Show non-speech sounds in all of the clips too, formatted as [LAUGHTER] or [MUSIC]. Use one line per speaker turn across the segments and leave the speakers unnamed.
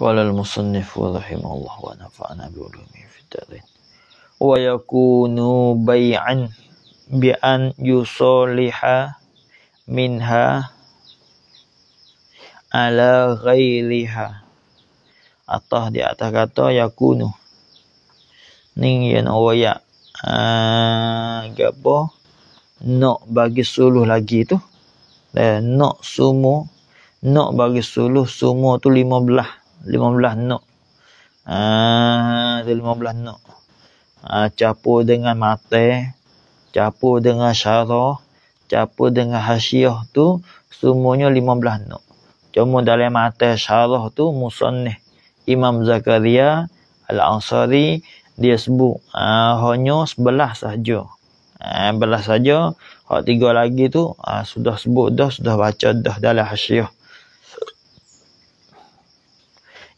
قال المصنف رحمه الله ونفعنا بعلومه في الدارين ويكون بيعا بأن يصالح منها على غيرها atau di atas kata yakunu ning yen oya ya, eh, gapo nak bagi suluh lagi tu dan eh, nak sumo nak bagi suluh sumo tu lima belah. 15 nok. Ah, 15 nok. Ah, capur dengan mate, capu dengan syarah, capu dengan hasiah tu semuanya 15 nok. Cuma dalam mate syarah tu muson nih Imam Zakaria Al-Ansari dia sebut ah hanya sebelah saja. Ah sebelah saja, hak tiga lagi tu ah sudah sebut dah, sudah baca dah dalam hasiah.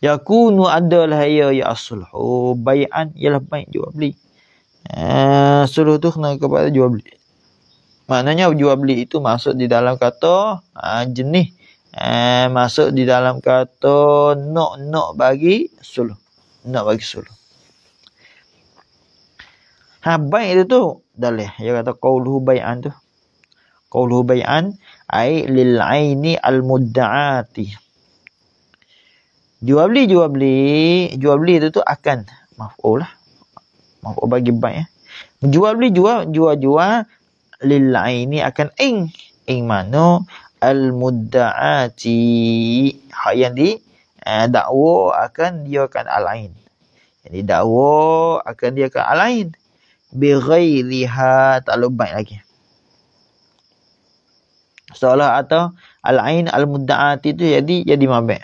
Yakunu adalah ia ya asulhu. Bayan ialah baik jual beli. Uh, eh, suluh tu kena kepada jual beli. Maknanya jual beli itu masuk di dalam kata uh, jenis. Uh, masuk di dalam kata nok-nok bagi suluh. Nok bagi suluh. Ha, baik itu tu dalih. Dia kata kauluhu bayan tu. Kauluhu bayan. Ay lil'aini al-mudda'ati jual beli jual beli jual beli tu tu akan maf'ul oh lah maf'ul oh, bagi baik eh jual beli jual jual jual lil ini akan ing ing mana al mudda'ati hak yang di eh, dakwa akan dia akan alain jadi dakwa akan dia akan alain ain bi ghairiha tak baik lagi seolah atau alain al mudda'ati tu jadi jadi mabek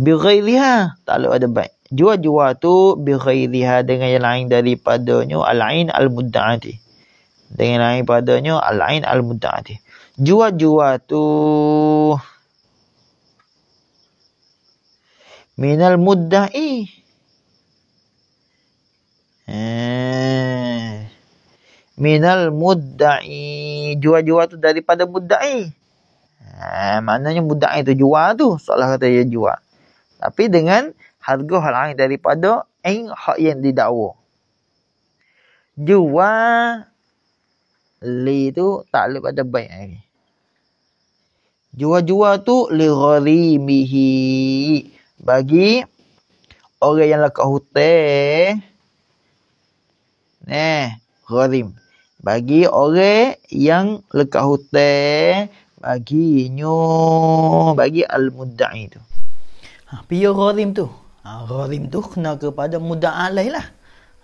Bighairiha. Tak boleh ada baik. Jua-jua tu bighairiha dengan yang lain daripadanya. Al-ain al-mudda'ati. Dengan yang lain padanya. Al-ain al-mudda'ati. Jua-jua tu... Minal mudda'i. Hmm. Minal mudda'i. Jua-jua tu daripada mudda'i. Ha, maknanya budak itu jual tu. Soalnya kata dia jual. Tapi dengan harga halang daripada yang hak yang didakwa. jua li tu tak lebih ada baik lagi. jua jual tu li gharimihi. Bagi orang yang lekat hutang. Nah, gharim. Bagi orang yang lekat hutang. Baginya, bagi al-mudda'i tu. Ha, pia rodim tu. Ha, rodim tu kena kepada muda alai lah.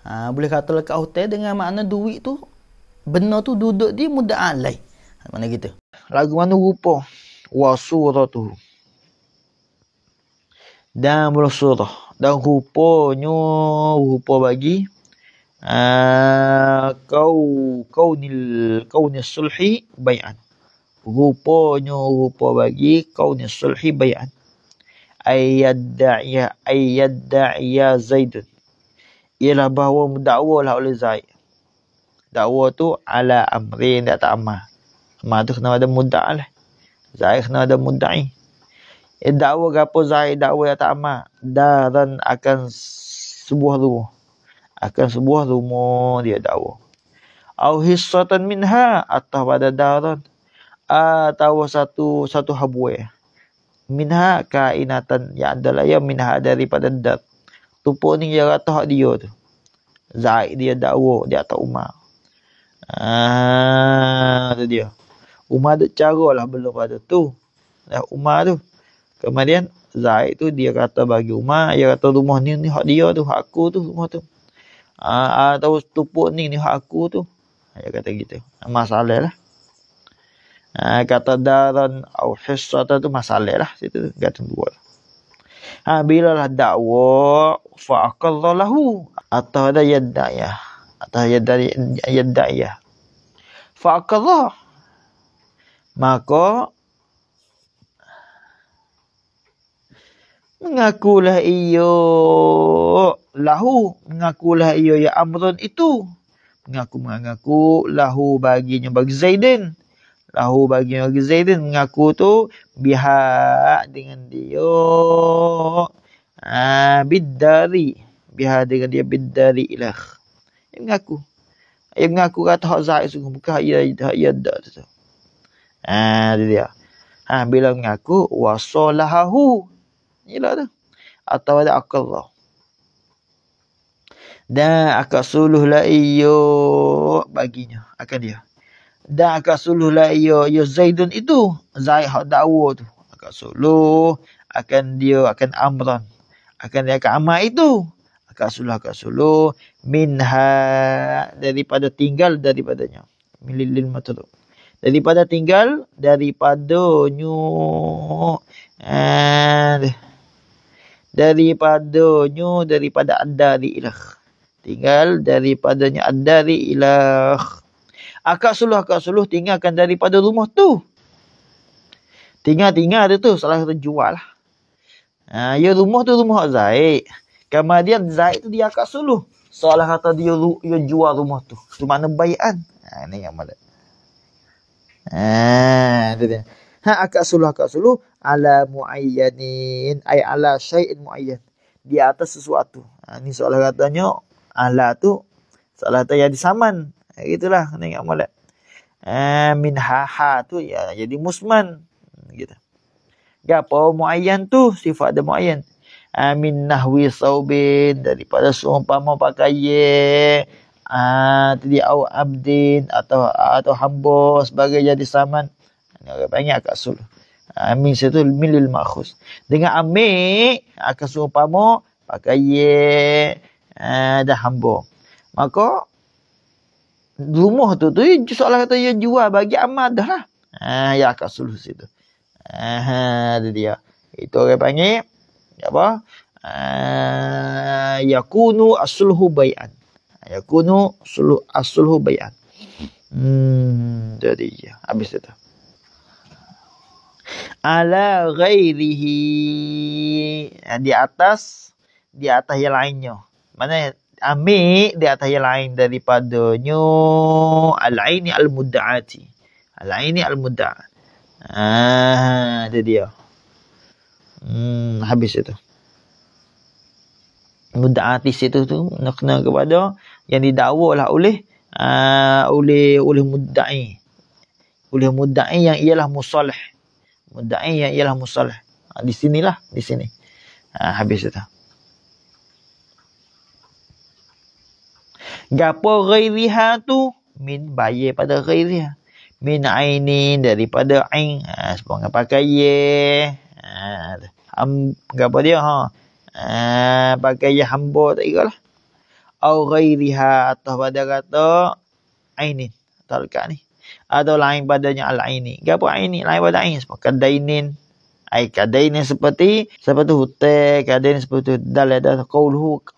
Ha, boleh kata lekat hotel dengan makna duit tu. Benar tu duduk di muda alai. Ha, mana kita. Lagu mana rupa. Wasurah tu. Dan berasurah. Dan rupanya rupa bagi. Uh, kau kau ni kau ni sulhi bayan rupanya rupa bagi kau ni sulhi bayan ayyadda'ya ayyadda'ya zaidun ialah bahawa mendakwalah oleh zaid dakwa tu ala amri yang tak amal amal tu kena ada mudda' lah zaid kena ada mudda'i ia eh, dakwa gapo zaid dakwa yang tak amal daran akan sebuah rumah akan sebuah rumah dia dakwa au hissatan minha atau pada daran atau satu satu habuah minha kainatan yang adalah ya minha daripada dat tupu ni dia kata hak dia tu zaid dia dakwa di atas umar ah tu dia umar ada caralah belum pada tu dah umar tu kemudian zaid tu dia kata bagi umar ya kata rumah ni ni hak dia tu hak aku tu rumah tu ah atau ah, tupu ni ni hak aku tu dia kata gitu masalah lah Ah, kata daran au hissatan tu masalah lah situ enggak tentu lah. Ha bila lah dakwa fa aqallahu lahu atau ada yadaya. atau yadari yadda'ya. Fa aqallah maka mengakulah iyo lahu mengakulah iyo ya amrun itu mengaku mengaku lahu baginya bagi Zaidin tahu bagi orang Zaidin mengaku tu bihak dengan dia ah bidari bihak dengan dia bidari lah dia mengaku dia mengaku kata hak zaid sungguh bukan hak ya dah ya dak tu ah dia, dia. ha bila mengaku wasalahu ila tu atau ada akallah dan akan suluh lah iyo baginya akan dia dan akan suluhlah ia ya, ia ya, Zaidun itu Zaid hak dakwa tu akan suluh akan dia akan amran akan dia akan amal itu akan suluh akan suluh minha daripada tinggal daripadanya milil matru daripada tinggal daripada nyu eh, daripada nyu daripada anda dari ilah tinggal daripadanya anda dari ilah akak suluh akak suluh tinggalkan daripada rumah tu. Tinggal-tinggal dia tu salah satu jual lah. Ha, ya rumah tu rumah Zaid. Kemudian Zaid tu dia akak suluh. Salah kata dia, dia jual rumah tu. Tu mana bayan. Ha, ni yang mana. Ha, dia. Ha, akak suluh, akak suluh. Ala mu'ayyanin. Ay ala syai'in mu'ayyan. Di atas sesuatu. Ha, ni soalan katanya. Ala tu. Soalan kata yang disaman gitulah eh, kena ingat molat eh, min haha tu ya jadi musman hmm, gitu gapo muayyan tu sifat dia muayyan eh, min nahwi saubin daripada seumpama pakaian ah uh, tadi abdin atau atau hamba sebagai jadi saman ini orang banyak kat sul amin uh, situ milil makhus dengan amin akan seumpama pakaian ah uh, dah hamba maka rumah tu tu ya, soalan kata dia jual bagi amal dah lah. Ha ya kat sulus itu. Ha ah, itu dia. Itu orang panggil apa? Ha yakunu asluhu bai'an. Yakunu sulu asluhu bai'an. Hmm jadi ya habis itu. Ala ghairihi di atas di atas yang lainnya. Mana ambil di atas yang lain daripada nyu al-aini al-mudda'ati. Al-aini al-mudda'. Ah, itu dia. Hmm, habis itu. Mudda'ati situ tu nak kena kepada yang didakwalah oleh uh, oleh oleh mudai Oleh mudai yang ialah musalih. mudai yang ialah musalih. Ha, di sinilah, di sini. Ah, habis itu. Gapo ghairiha tu min bayi pada ghairiha. Min ainin daripada ain. Ha, sebab dengan pakai ye. Ha, am, gapo dia ha. Ha, pakai ye hamba tak kira Au ghairiha atau pada kata ainin, Tak dekat ni. Atau lain padanya al-aini. Gapo aini? Lain pada ain. Sebab kadainin. Ai kadainin seperti. Seperti hutek. Kadainin seperti dalada, Dalai.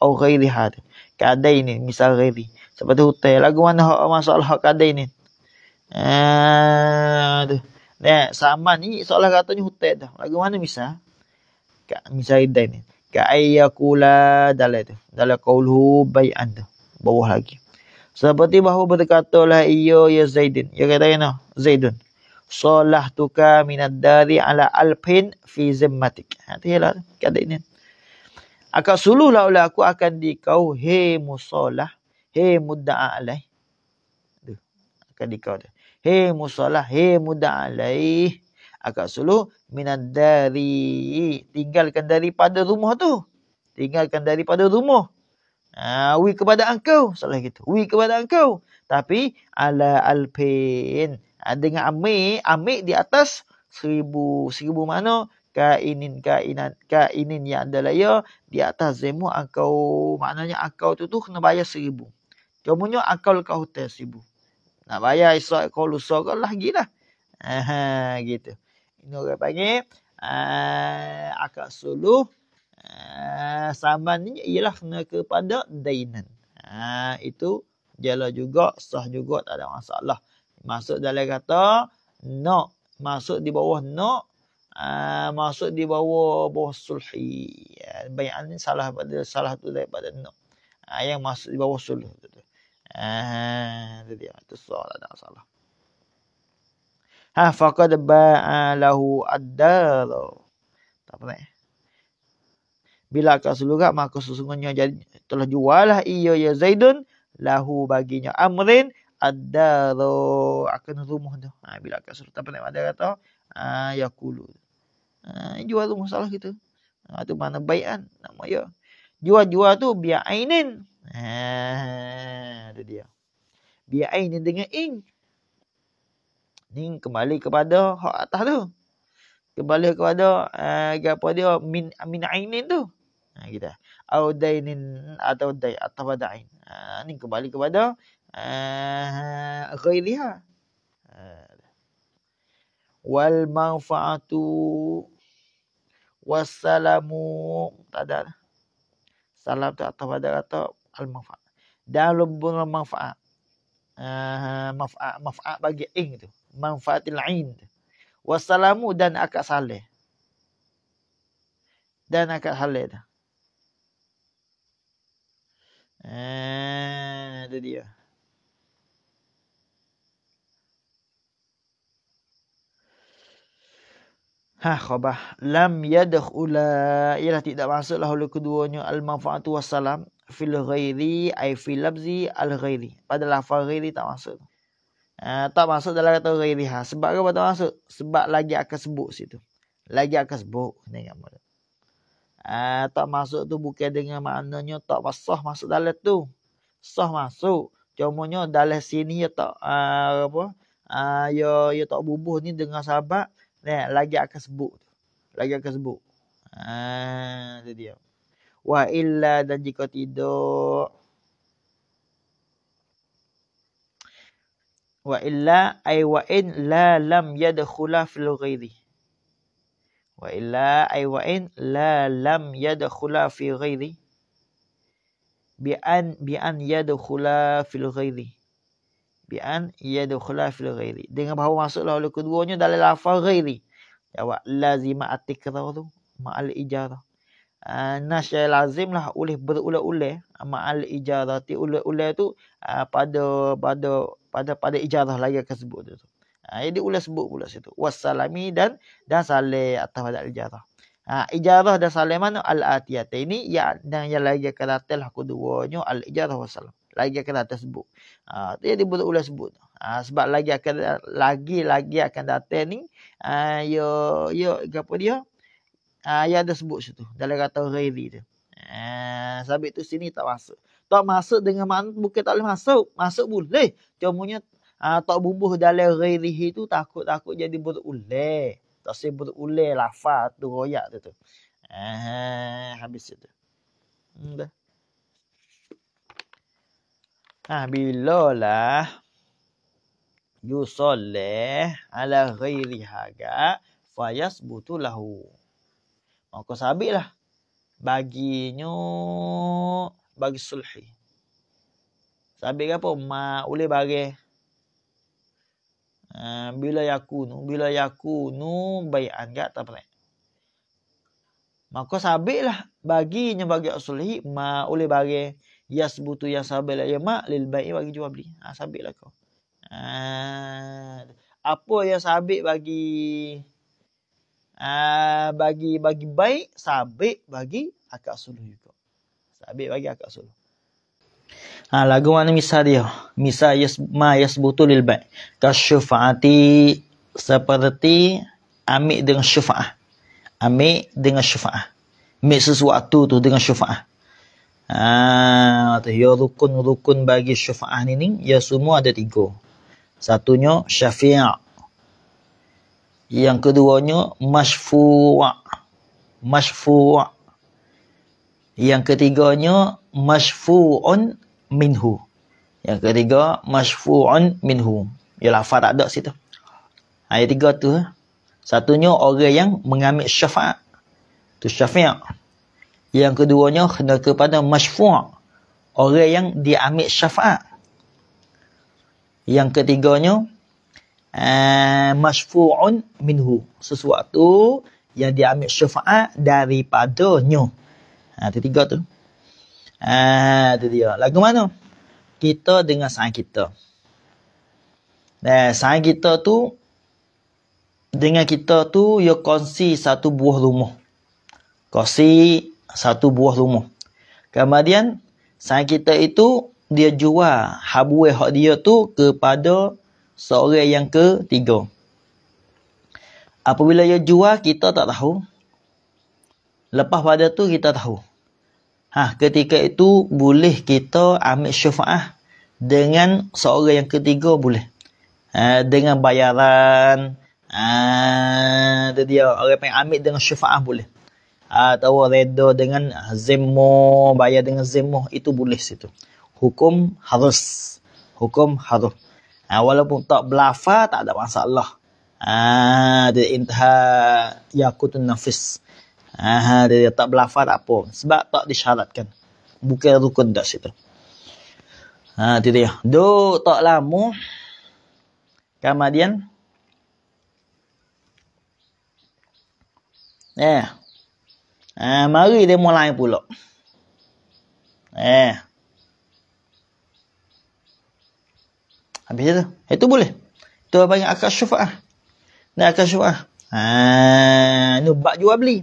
Au ghairiha tu kadai ni misal ni sebab tu hutai lagu mana hak masalah hak kadai ni ah tu nah sama ni seolah katanya hutai dah. lagu mana misal kak misal dai ni ka ayakula dalam tu dalam qaulhu bai'an tu bawah lagi seperti bahawa berkatalah iyo ya zaidin ya kata kena zaidun salah tuka minad dari ala alfin fi zimmatik hatilah kadai ini. Aka suluhlah oleh aku akan dikau he musalah he mudda'alai alai. akan dikau dah he musalah he alai. Aka suluh minat dari tinggalkan daripada rumah tu tinggalkan daripada rumah ah uh, kepada engkau salah gitu wi kepada engkau tapi ala alpin uh, dengan amik amik di atas seribu seribu mana kainin kainan kainin yang ada layo di atas zemu akau maknanya akau tu tu kena bayar seribu. Cumanya akau lekat hotel seribu. Nak bayar esok kau lusa kau lah gila. Ha gitu. Ini orang panggil uh, ah, akad suluh uh, saman ni ialah kena kepada dainan. uh, itu jala juga sah juga tak ada masalah. Masuk dalam kata nak no. masuk di bawah nak no. Ah, masuk di bawah bawah sulhi. banyak ah, bayan ni salah pada salah tu daripada nak. Uh, ah, yang masuk di bawah sulh tu. Ah, tu dia tu salah dah salah. Ha faqad ba'a lahu Tak apa eh. Bila ka seluga maka sesungguhnya jadi telah jual lah ia ya Zaidun lahu baginya amrin addal akan rumah tu. Ha, bila ka suruh tak apa ada kata ah uh, yaqulu. Ah, jual tu masalah kita. Ha, tu mana baik kan. Nama ya. Jual-jual tu biar ainin. Ha, tu dia. Biar ainin dengan ing. Ni kembali kepada hak atas tu. Kembali kepada uh, apa dia min min ainin tu. Ha, kita. Au dainin atau dai atau badain. ain. Ha, ni kembali kepada uh, khairiha wal manfaatu wassalamu tada, salam tu atau pada kata al manfaat dan lubun al manfaat uh, manfaat manfaat bagi ing tu manfaatil ain wassalamu dan akak saleh dan akak saleh tu eh uh, dia Ha khabah lam yadkhula ialah tidak masuklah oleh keduanya al manfaatu wassalam fil ghairi ai fil labzi al ghairi pada lafaz ghairi tak masuk ha, tak masuk dalam kata ghairi ha sebab apa tak masuk sebab lagi akan sebut situ lagi akan sebut dengan mana ha, tak masuk tu bukan dengan maknanya tak sah masuk dalam tu sah masuk cumanya dalam sini ya tak uh, apa uh, ya ya tak bubuh ni dengan sahabat Ni lagi akan sebut tu. Lagi akan sebut. Ha ah, tu dia. Wa illa dan jika tidak Wa illa ay wa in la lam yadkhula fil ghairi. Wa illa ay wa in la lam yadkhula fi ghairi. Bi an bi an yadkhula fil ghairi bi'an yadukhla fil ghairi dengan bahawa masuklah oleh keduanya dalam lafaz ghairi jawab lazima atikrar tu ma'al ijarah uh, ah lazim lah oleh berulah-ulah ah, ma'al ijarah ti ulah tu ah, pada pada pada pada ijarah lagi akan sebut tu uh, jadi ulah sebut pula situ wassalami dan dan sale atas pada ijarah Ha, ijarah dan salih mana? Al-atiyata ini. Ya, dan yang lagi akan datang lah keduanya. Al-ijarah wasalam lagi akan datang sebut. Ha, tu yang dia ulang sebut. Ha, sebab lagi akan lagi lagi akan datang ni. Ha, yo yo apa dia? Ha, yang ada sebut situ. Dalam kata ready tu. Ha, sabit tu sini tak masuk. Tak masuk dengan mana bukan tak boleh masuk. Masuk boleh. Cumanya ha, tak bubuh dalam ready itu takut-takut jadi buruk ulang. Tak sebut buruk ulang lafaz tu royak tu tu. Ha, ha habis itu. Hmm, dah. Ah bila lah yusolleh ala ghairi haga fayas butulahu. Maka sabitlah baginyo bagi sulhi. Sabit ke apa? Ma boleh bagi. Uh, bila yakunu, bila yakunu bai'an gak tak pernah. Maka sabitlah baginya bagi sulhi ma boleh bagi yasbutu yasabila ya ya mak lil bai bagi jual beli. Ah ha, sabitlah kau. Ah apa ya sabit bagi ah bagi bagi baik sabit bagi akak suluh juga. Sabit bagi akak suluh. Ah lagu mana misal dia? Misal ya ma yasbutu lil bai. Kasyufati seperti amik dengan syufaah. Amik dengan syufaah. Ambil sesuatu tu dengan syufaah. Ah, ha, yo rukun-rukun bagi syafaah ni ni, ya semua ada tiga. Satunya syafi'ah. Yang keduanya masyfu'ah. Masyfu'ah. Yang ketiganya masyfu'un minhu. Yang ketiga masyfu'un minhu. Ya lafa tak ada situ. Ayat ha, tiga tu. Ha. Satunya orang yang mengambil syafaat. Tu syafi'ah. Yang keduanya kena kepada masyfu' orang yang diambil syafaat. Yang ketiganya eh masyfu'un minhu sesuatu yang diambil syafaat daripadanya. Ha Tiga tu. Ah tu dia. Lagu mana? Kita dengan sang kita. Nah, eh, sang kita tu dengan kita tu ia kongsi satu buah rumah. Kongsi satu buah rumah. Kemudian sang kita itu dia jual habuai hak dia tu kepada seorang yang ketiga. Apabila dia jual kita tak tahu. Lepas pada tu kita tahu. Ha, ketika itu boleh kita ambil syafaah dengan seorang yang ketiga boleh. Ha, dengan bayaran. Ah, ha, dia orang yang ambil dengan syafaah boleh atau redha dengan zimmu bayar dengan zimmu itu boleh situ hukum harus hukum harus ha, walaupun tak belafa tak ada masalah ah ha, intah yakutun nafis ah ha, tak belafa tak apa sebab tak disyaratkan bukan rukun dah situ ha itu dia do tak lama kemudian eh Ha, mari dia lain pula. Eh. Habis itu. Itu eh, boleh. Itu apa yang akan syufa'ah. Ini akan syufa'ah. Ha, ini bak jual beli.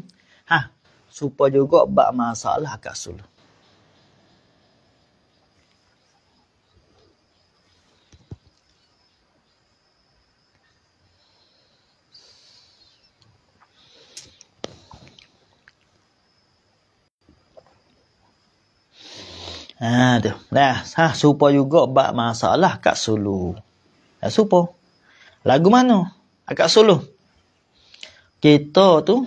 Ha. supaya juga bak masalah akan suluh. Ha tu. Nah, ha supo juga bab masalah kat Sulu. Ha supo. Lagu mana? Akak Suluh. Kita tu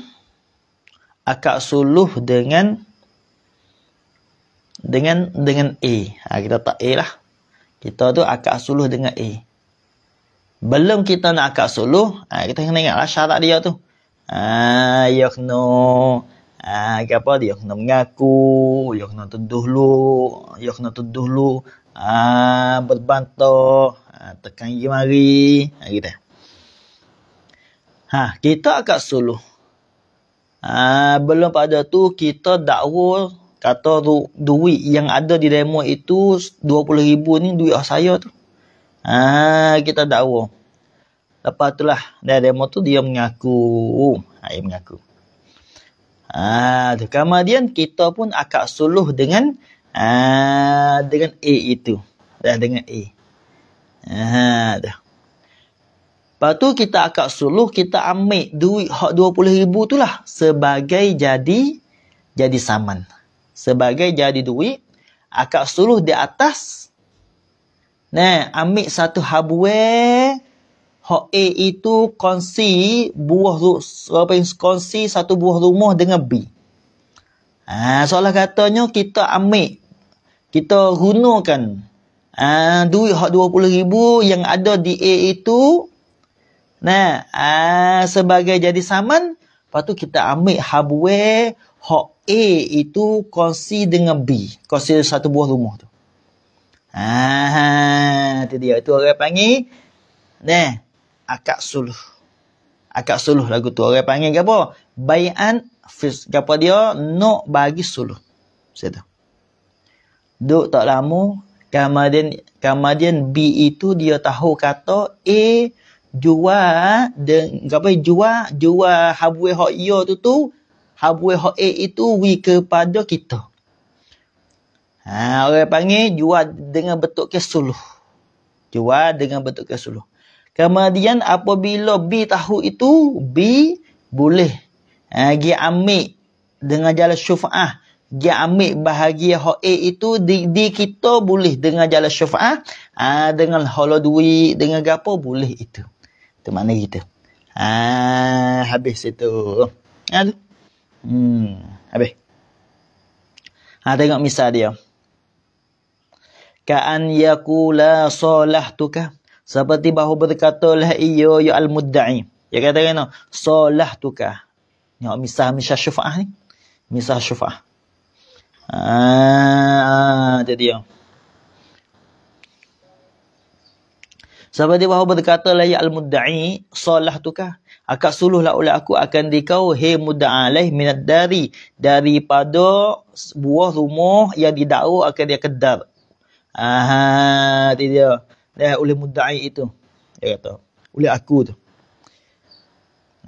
akak Suluh dengan dengan dengan A. Ha, kita tak A lah. Kita tu akak Suluh dengan A. Belum kita nak akak Suluh, ha, kita kena ingatlah syarat dia tu. Ah, ha, yok ya Ah, ha, apa dia kena mengaku, dia kena tuduh lu, dia kena tuduh lu ah ha, berbantah, ha, tekan gigi mari, ah, ha, kita. Ha, kita akan suluh. Ha, belum pada tu kita dakwa kata du, duit yang ada di demo itu ribu ni duit saya tu. Ha, kita dakwa. Lepas lah dia demo tu dia mengaku. Oh, dia mengaku. Ah kemudian kita pun akak suluh dengan ah dengan A itu. Dah dengan A. Ah dah. Lepas tu kita akak suluh kita ambil duit hak 20000 tu lah sebagai jadi jadi saman. Sebagai jadi duit akak suluh di atas. Nah, ambil satu habuai Hak A itu kongsi buah apa yang kongsi satu buah rumah dengan B. Ha, soalan katanya kita ambil kita gunakan ha, duit hak ribu yang ada di A itu nah ha, sebagai jadi saman lepas tu kita ambil habwe hak A itu kongsi dengan B, kongsi satu buah rumah tu. Ha, ha, ha itu dia itu orang panggil nah akad suluh. Akad suluh lagu tu orang panggil ke apa? bayan. fis apa dia no bagi suluh. tu, Duk tak lama kemudian kemudian B itu dia tahu kata A eh, jua de apa jual jua habuai hak ia tu tu habuai hak A itu we kepada kita. Ha, orang panggil jua dengan bentuk kesuluh. jua dengan bentuk kesuluh. Kemudian apabila bi tahu itu, bi boleh. Ha, dia ambil dengan jalan syufa'ah. Dia ambil bahagia ho'e itu di, di kita boleh dengan jalan syufa'ah. Ha, dengan holodwi, dengan gapo boleh itu. Itu makna kita. Ha, habis itu. Ha, hmm, habis. Ha, tengok misal dia. Ka'an yakula solah tukah. Seperti bahu berkata lah iyo ya al-mudda'i. Ya kata kena, solah tukah. Ni orang misah misah syufa'ah ni. Misah syufa'ah. Ah, jadi dia. Seperti bahu berkata lah ya al-mudda'i, solah tukah. Akak suluh lah oleh aku akan dikau hei muda'alaih minat dari daripada buah rumah yang didakwa akan dia kedar. Ah, jadi dia eh, oleh mudai itu. Dia kata, oleh aku tu.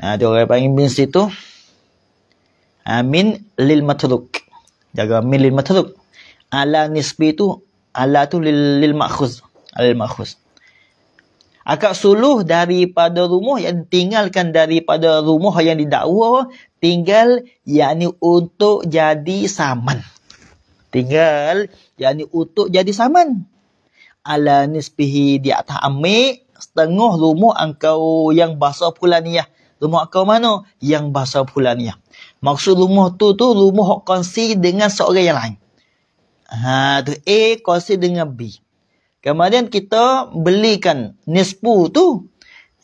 Ha, dia orang panggil min situ. Ha, min lil matruk. Jaga min lil matruk. Ala nisbi tu, ala tu lil, lil makhuz. Ala lil makhuz. Akak suluh daripada rumah yang tinggalkan daripada rumah yang didakwa tinggal yakni untuk jadi saman. Tinggal yakni untuk jadi saman ala nisbihi di atas amik setengah rumah engkau yang bahasa pulaniah. Rumah kau mana? Yang bahasa pulaniah. Maksud rumah tu tu rumah hok kongsi dengan seorang yang lain. Ha, tu A kongsi dengan B. Kemudian kita belikan nisbu tu.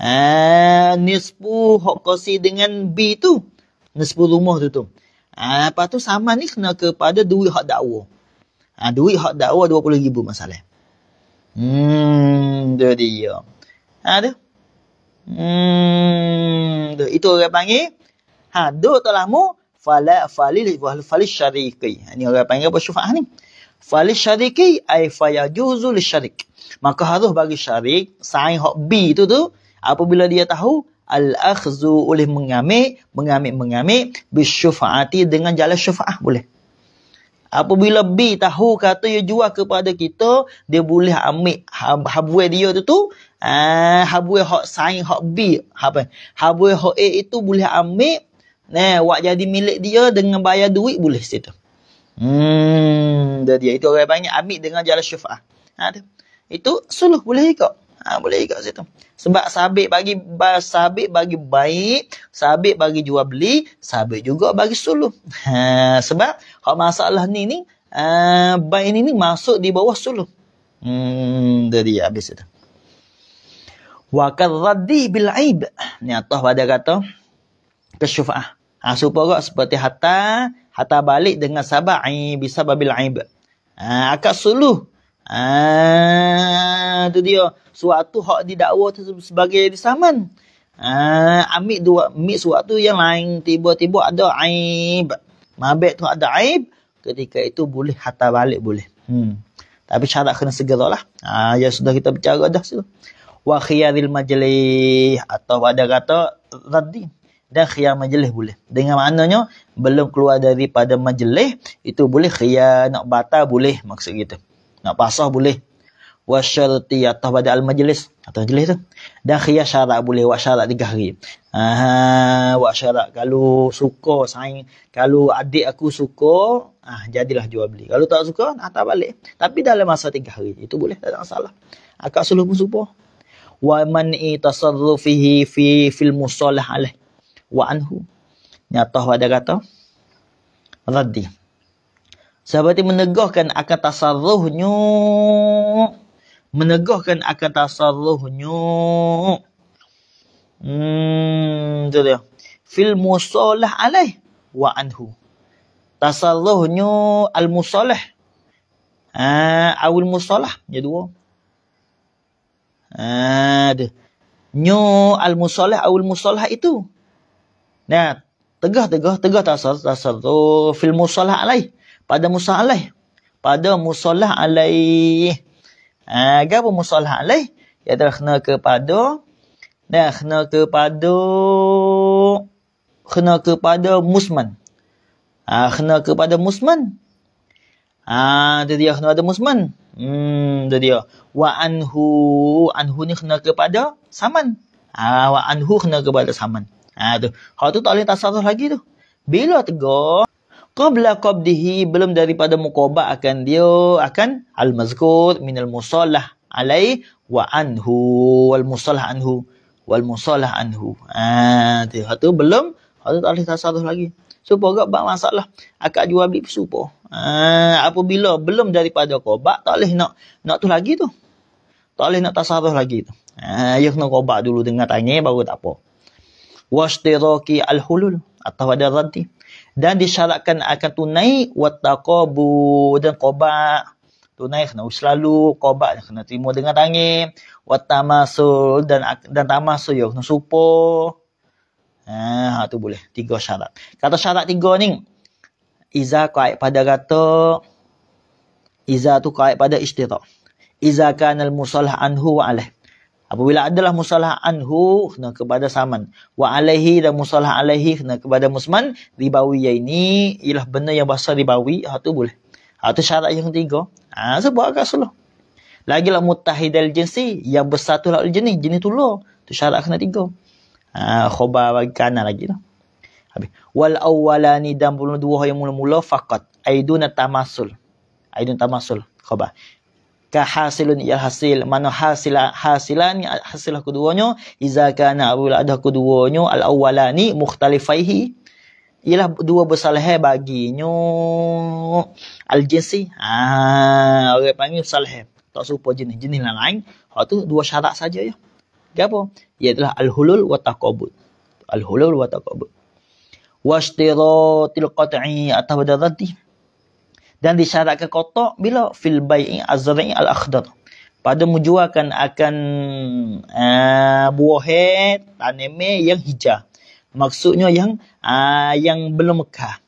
Ha, nisbu hok kongsi dengan B tu. Nisbu rumah tu tu. Ha, lepas tu sama ni kena kepada duit hak dakwa. Ha, duit hak dakwa rm ribu masalah. Hmm, tu dia. Ha tu. Hmm, tu. Itu orang panggil. Ha, tu lah mu. Fala, fali, fali, fali syariki. Ini ha, orang panggil apa syufa'ah ni. Fali syariki, ay faya juzu syarik. Maka harus bagi syarik, sign hok B tu tu. Apabila dia tahu, al-akhzu oleh mengamik mengamik mengamik bisyufa'ati dengan jalan syufa'ah boleh. Apabila B tahu kata dia jual kepada kita, dia boleh ambil habuai hab dia tu tu. Ah, habuai hak sign hak B, apa? Habuai hak A itu boleh ambil Nah, wak jadi milik dia dengan bayar duit boleh situ. Hmm, dah dia itu orang panggil ambil dengan jalan syafaah. Ha tu. Itu suluh boleh ikut. Ha boleh ikut situ. Sebab sabit bagi sabit bagi baik, sabit bagi jual beli, sabit juga bagi suluh. Ha sebab kalau masalah ni ni, uh, eh, bain ini ni masuk di bawah suluh. Hmm, jadi habis itu. Wa kadzdi bil aib. Ni Allah pada kata kesyufah. Ha supaya seperti hatta hatta balik dengan sabai bisa babil aib. Ah ha, akak suluh. Ha, tu dia suatu hak didakwa tu sebagai disaman. Ah ha, ambil dua ambil suatu yang lain tiba-tiba ada aib. Ah Mabek tu ada aib. Ketika itu boleh hatta balik boleh. Hmm. Tapi syarat kena segera lah. Ha, yang sudah kita bicara dah tu. Wa khiyaril majlis. Atau ada kata radhi. Dan khiyar majlis boleh. Dengan maknanya belum keluar daripada majlis. Itu boleh khiyar nak batal boleh. Maksud kita. Nak pasah boleh wa syarti atau pada al majlis atau majlis tu dan khiyar syarat boleh buat syarat 3 hari ha buat syarat kalau suka saing kalau adik aku suka ah jadilah jual beli kalau tak suka nah, tak balik tapi dalam masa 3 hari itu boleh tak ada masalah akak suluh pun suka wa man itasarrufihi fi fil musalah alaih wa anhu nyatah pada kata raddi Sahabat ini menegahkan akan tasarruhnya meneguhkan akan tasarruhnya. Hmm, itu dia. Fil musalah alaih wa anhu. Tasarruhnya al-musalah. Ha, awil musalah. Ya dua. Ha, ada. Nyu al-musalah awal musalah itu. Nah, tegah tegah tegah tasar tasar tu fil musalah alaih pada musalah pada musalah alaih Agar ha, bermusalah alaih. Ia adalah kena kepada. Dan kena kepada. Kena kepada musman. Ha, kena kepada musman. Ha, itu dia kena kepada musman. Hmm, itu dia. Wa anhu. Anhu ni kena kepada saman. Ha, wa anhu kena kepada saman. Ha, tu. Kalau tu tak boleh tasawuf lagi tu. Bila tegak qabla qabdihi belum daripada muqaba akan dia akan al mazkur min al musalah alai wa anhu wal musallah anhu wal musalah anhu ah ha, tu belum hatu tak boleh tasarruf lagi supaya gak bab masalah akak jual bib supo ha, apabila belum daripada qaba tak boleh nak nak tu lagi tu tak boleh nak tasarruf lagi tu ah ha, ya kena qaba dulu dengan tanya baru tak apa washtiraki al hulul atau ada radhi dan disyaratkan akan tunai wattaqabu dan qoba tunai kena selalu qoba kena terima dengan tangan wattamasul dan dan tamasul yo kena supo ha, ha tu boleh tiga syarat kata syarat tiga ni iza kai pada kata iza tu kai pada istirah iza kana al musalah anhu wa alaih Apabila adalah musalah anhu kena kepada saman. Wa alaihi dan musalah alaihi kena kepada musman. Ribawi yang ini ialah benda yang bahasa ribawi. Itu ha, boleh. Itu ha, syarat yang tiga Ha, sebab kat seluruh. Lagilah mutahid al Yang bersatu lah jenis. Jenis tu tulur. tu syarat kena tiga. Ha, khobar bagi kanan lagi lah. Habis. Wal awalani dan bulan dua yang mula-mula fakat. Aiduna tamasul. Aiduna tamasul. Khobar ka hasilun ya hasil mana ya hasil hasilan hasil keduanya iza kana abul ada keduanya al awalani mukhtalifaihi ialah dua bersalah eh baginya al jinsi ah ha, orang panggil salah tak serupa jenis jenis lain, -lain. hak tu dua syarat saja ya gapo ialah al hulul wa taqabud al hulul wa taqabud wa ishtiratil qat'i atau dadati dan disyaratkan kotak bila fil bai'i azra'i al akhdar pada menjualkan akan uh, buah tanam yang hijau maksudnya yang uh, yang belum mekah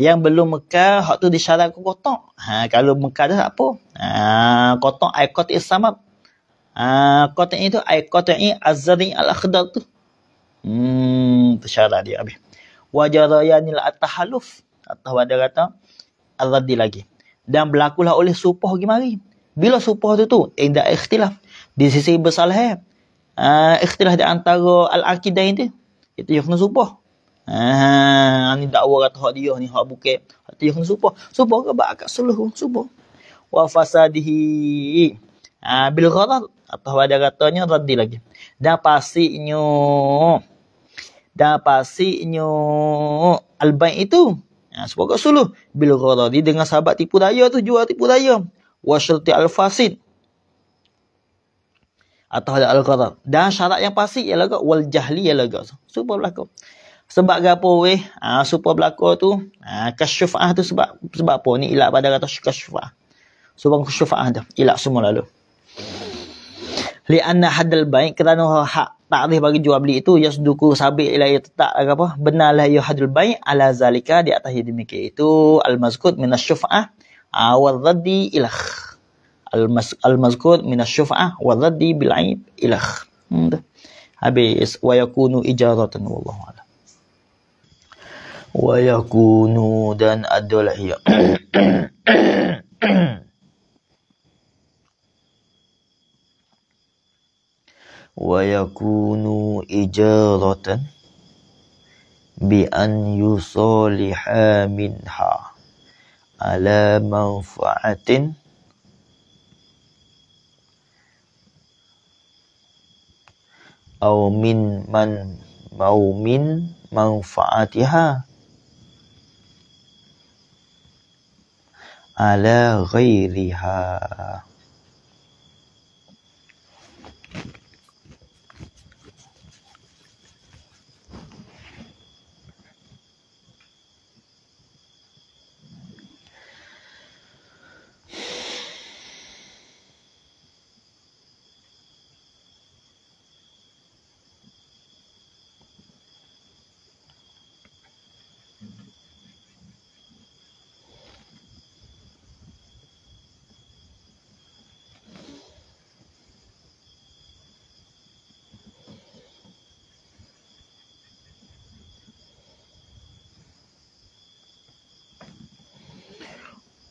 yang belum mekah hak tu disyaratkan kotak ha kalau mekah dah apa ha uh, kotak aqat isamat ha uh, kotak itu aqat'i azra'i al akhdar tu hmm tu syarat dia habis wajarayanil at-tahaluf atau ada kata al-raddi lagi. Dan berlakulah oleh supoh gimari. Bila supoh tu tu, eh, indah ikhtilaf. Di sisi bersalah, uh, eh, ikhtilaf di antara al-akidah ini, itu yang kena supoh. Ha, eh, ini dakwa kata hak dia ni, hak bukit. Itu yang kena supoh. Supoh ke bakat seluruh supoh. Wa fasadihi. Ha, bil gharal. Atau ada katanya, raddi lagi. Dan pastinya, dan pastinya, al-baik itu, Ha, sebab kau Bila kau tadi dengan sahabat tipu daya tu jual tipu daya. Wa syurti al-fasid. Atau ada al-qarar. Dan syarat yang pasti ialah kau. Wal jahli ialah kau. Super berlaku. Sebab apa weh? Ha, super berlaku tu. Ha, kasyufah tu sebab sebab apa? Ni ilak pada kata kasyufah. Sebab kasyufah tu. Ilak semua lalu. Li'anna hadal baik kerana hak tak takrif bagi jual beli itu yasduku sabiq ila lah, ya, tak lah, apa benarlah ya hadul bai ala zalika di atas ya demikian itu al mazkut min asyfa'ah ah, wa dhaddi ilakh al al mazkut min asyfa'ah wa dhaddi bil aib ilakh hmm, habis wa yakunu ijaratan wallahu a'lam wa yakunu dan adalah ya [CLEARS THROAT] [COUGHS] ويكونوا إجارة بأن يصالح منها على منفعة أو من من أو من منفعتها على غيرها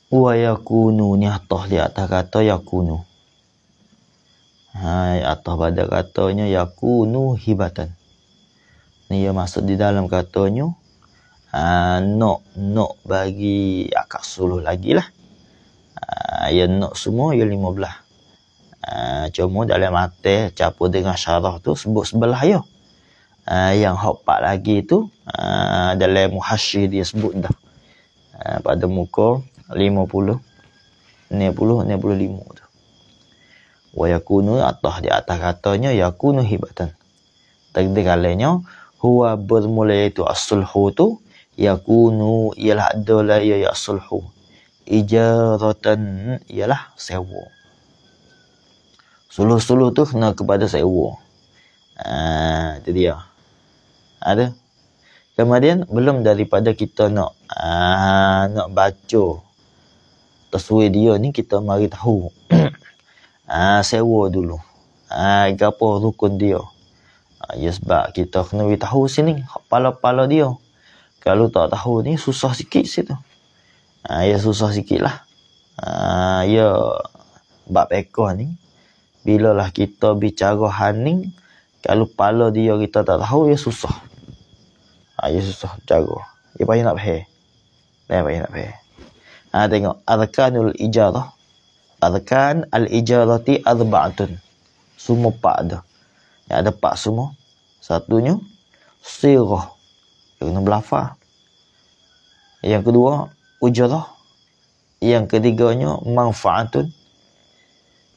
wa yakunu ni atah li atah kata yakunu hai atah pada katanya yakunu hibatan ni dia masuk di dalam katanya ha, nok nok bagi akak suluh lagi lah ha, ya nok semua ya lima belah ha, cuma dalam mata capa dengan syarah tu sebut sebelah ya ha, yang hopak lagi tu ha, dalam muhasyir dia sebut dah ha, pada muka 50 50-55 tu wa yakunu atah di atas katanya yakunu hibatan takdir kalanya huwa bermula itu as-sulhu tu yakunu ialah adala ya ya ijaratan ialah sewa suluh-suluh tu kena kepada sewa ah itu dia ada ha, kemudian belum daripada kita nak aa, ha, nak baca Tersuai dia ni kita mari tahu [CLEARS THROAT] ah ha, sewa dulu ah ha, apa rukun dia ha, ya sebab kita kena tahu sini kepala-kepala dia kalau tak tahu ni susah sikit situ ha, ya susah sikit lah ha, ya bab ekor ni lah kita bicara haning kalau kepala dia kita tak tahu ya susah ha, ya susah jago ya payah nak payah ya payah nak payah Ha, tengok. Arkanul ijarah. Arkan al-ijarati arba'atun. Semua pak ada. Ya, ada pak semua. Satunya. Sirah. Kena berlafah. Yang kedua. Ujarah. Yang ketiganya. Manfaatun.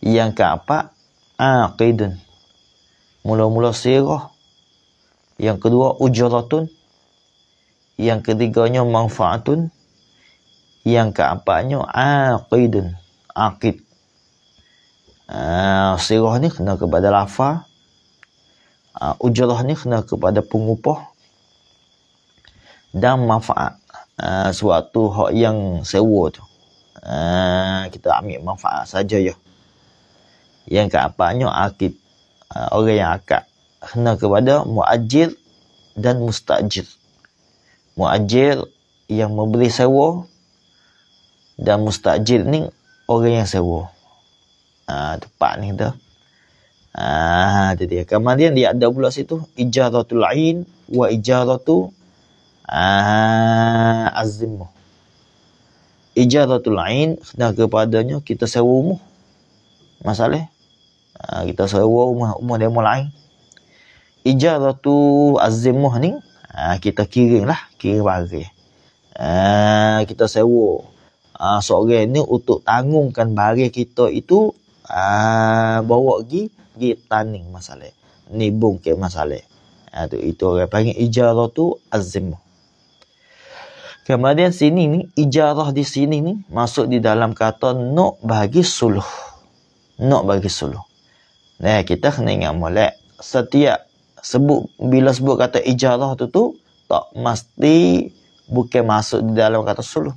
Yang keempat. Aqidun. Mula-mula sirah. Yang kedua. Ujaratun. Yang ketiganya. Manfaatun. Manfaatun. Yang keempatnya aqidun, aqid. Uh, sirah ni kena kepada lafa. Uh, ah, ujrah ni kena kepada pengupah. Dan manfaat. Uh, suatu hak yang sewa tu. Uh, kita ambil manfaat saja ya. Yang keempatnya akid. Uh, orang yang akad. Kena kepada muajir dan mustajir. Muajir yang memberi sewa dan mustajir ni orang yang sewa. Ah ha, tepat ni kita. ha, jadi kemudian dia ada pula situ ijaratul ain wa ijaratu ah ha, azimah. Ijaratul ain kena kepadanya kita sewa rumah. Masalah ha, kita sewa rumah rumah dia mulai. Ijaratu azimah ni ha, kita kirim lah kirim barang. ha, kita sewa uh, seorang ni untuk tanggungkan baris kita itu uh, bawa pergi pergi tanning masalah ni ke masalah ha, uh, tu, itu orang panggil ijarah tu azimah kemudian sini ni ijarah di sini ni masuk di dalam kata nak bagi suluh nak bagi suluh nah kita kena ingat molek setiap sebut bila sebut kata ijarah tu tu tak mesti bukan masuk di dalam kata suluh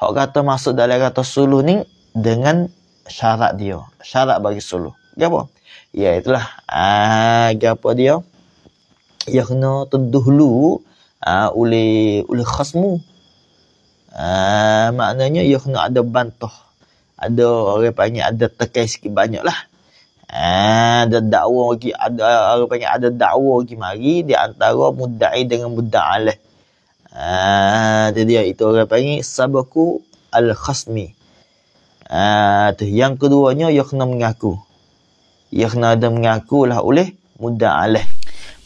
Hak kata masuk dalam kata suluh ni dengan syarat dia. Syarat bagi suluh. Gapo? Ya itulah. Ah gapo dia? Ya kena tuduhlu ah oleh oleh khasmu. Ah maknanya ya kena ada bantah. Ada orang panggil ada tekai sikit banyaklah. Ah ada dakwa lagi ada orang panggil ada dakwa lagi mari di antara mudda'i dengan mudda'alah. Ah, dia itu orang panggil sabaku al khasmi. Ah, tu yang keduanya ia kena mengaku. Ia kena ada mengakulah oleh mudda'alah.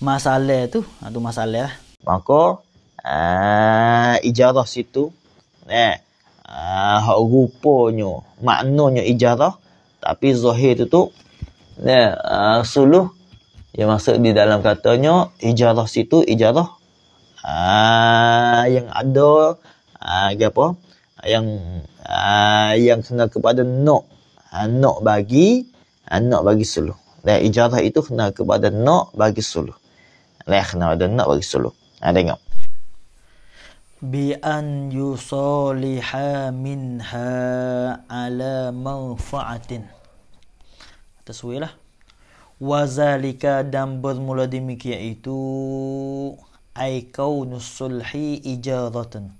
Masalah tu, ah, tu masalah lah. Maka ah ijarah situ eh ah rupanya maknanya ijarah tapi zahir tu tu eh ah, suluh yang masuk di dalam katanya ijarah situ ijarah Ah, yang ada uh, apa ah, yang uh, yang kena kepada nok, uh, bagi uh, bagi suluh dan ijarah itu kena kepada nok bagi suluh lah kena ada nok bagi suluh ha uh, tengok bi an yusaliha minha ala manfaatin tasuilah wazalika dan bermula demikian itu ay kaunu sulhi ijadatan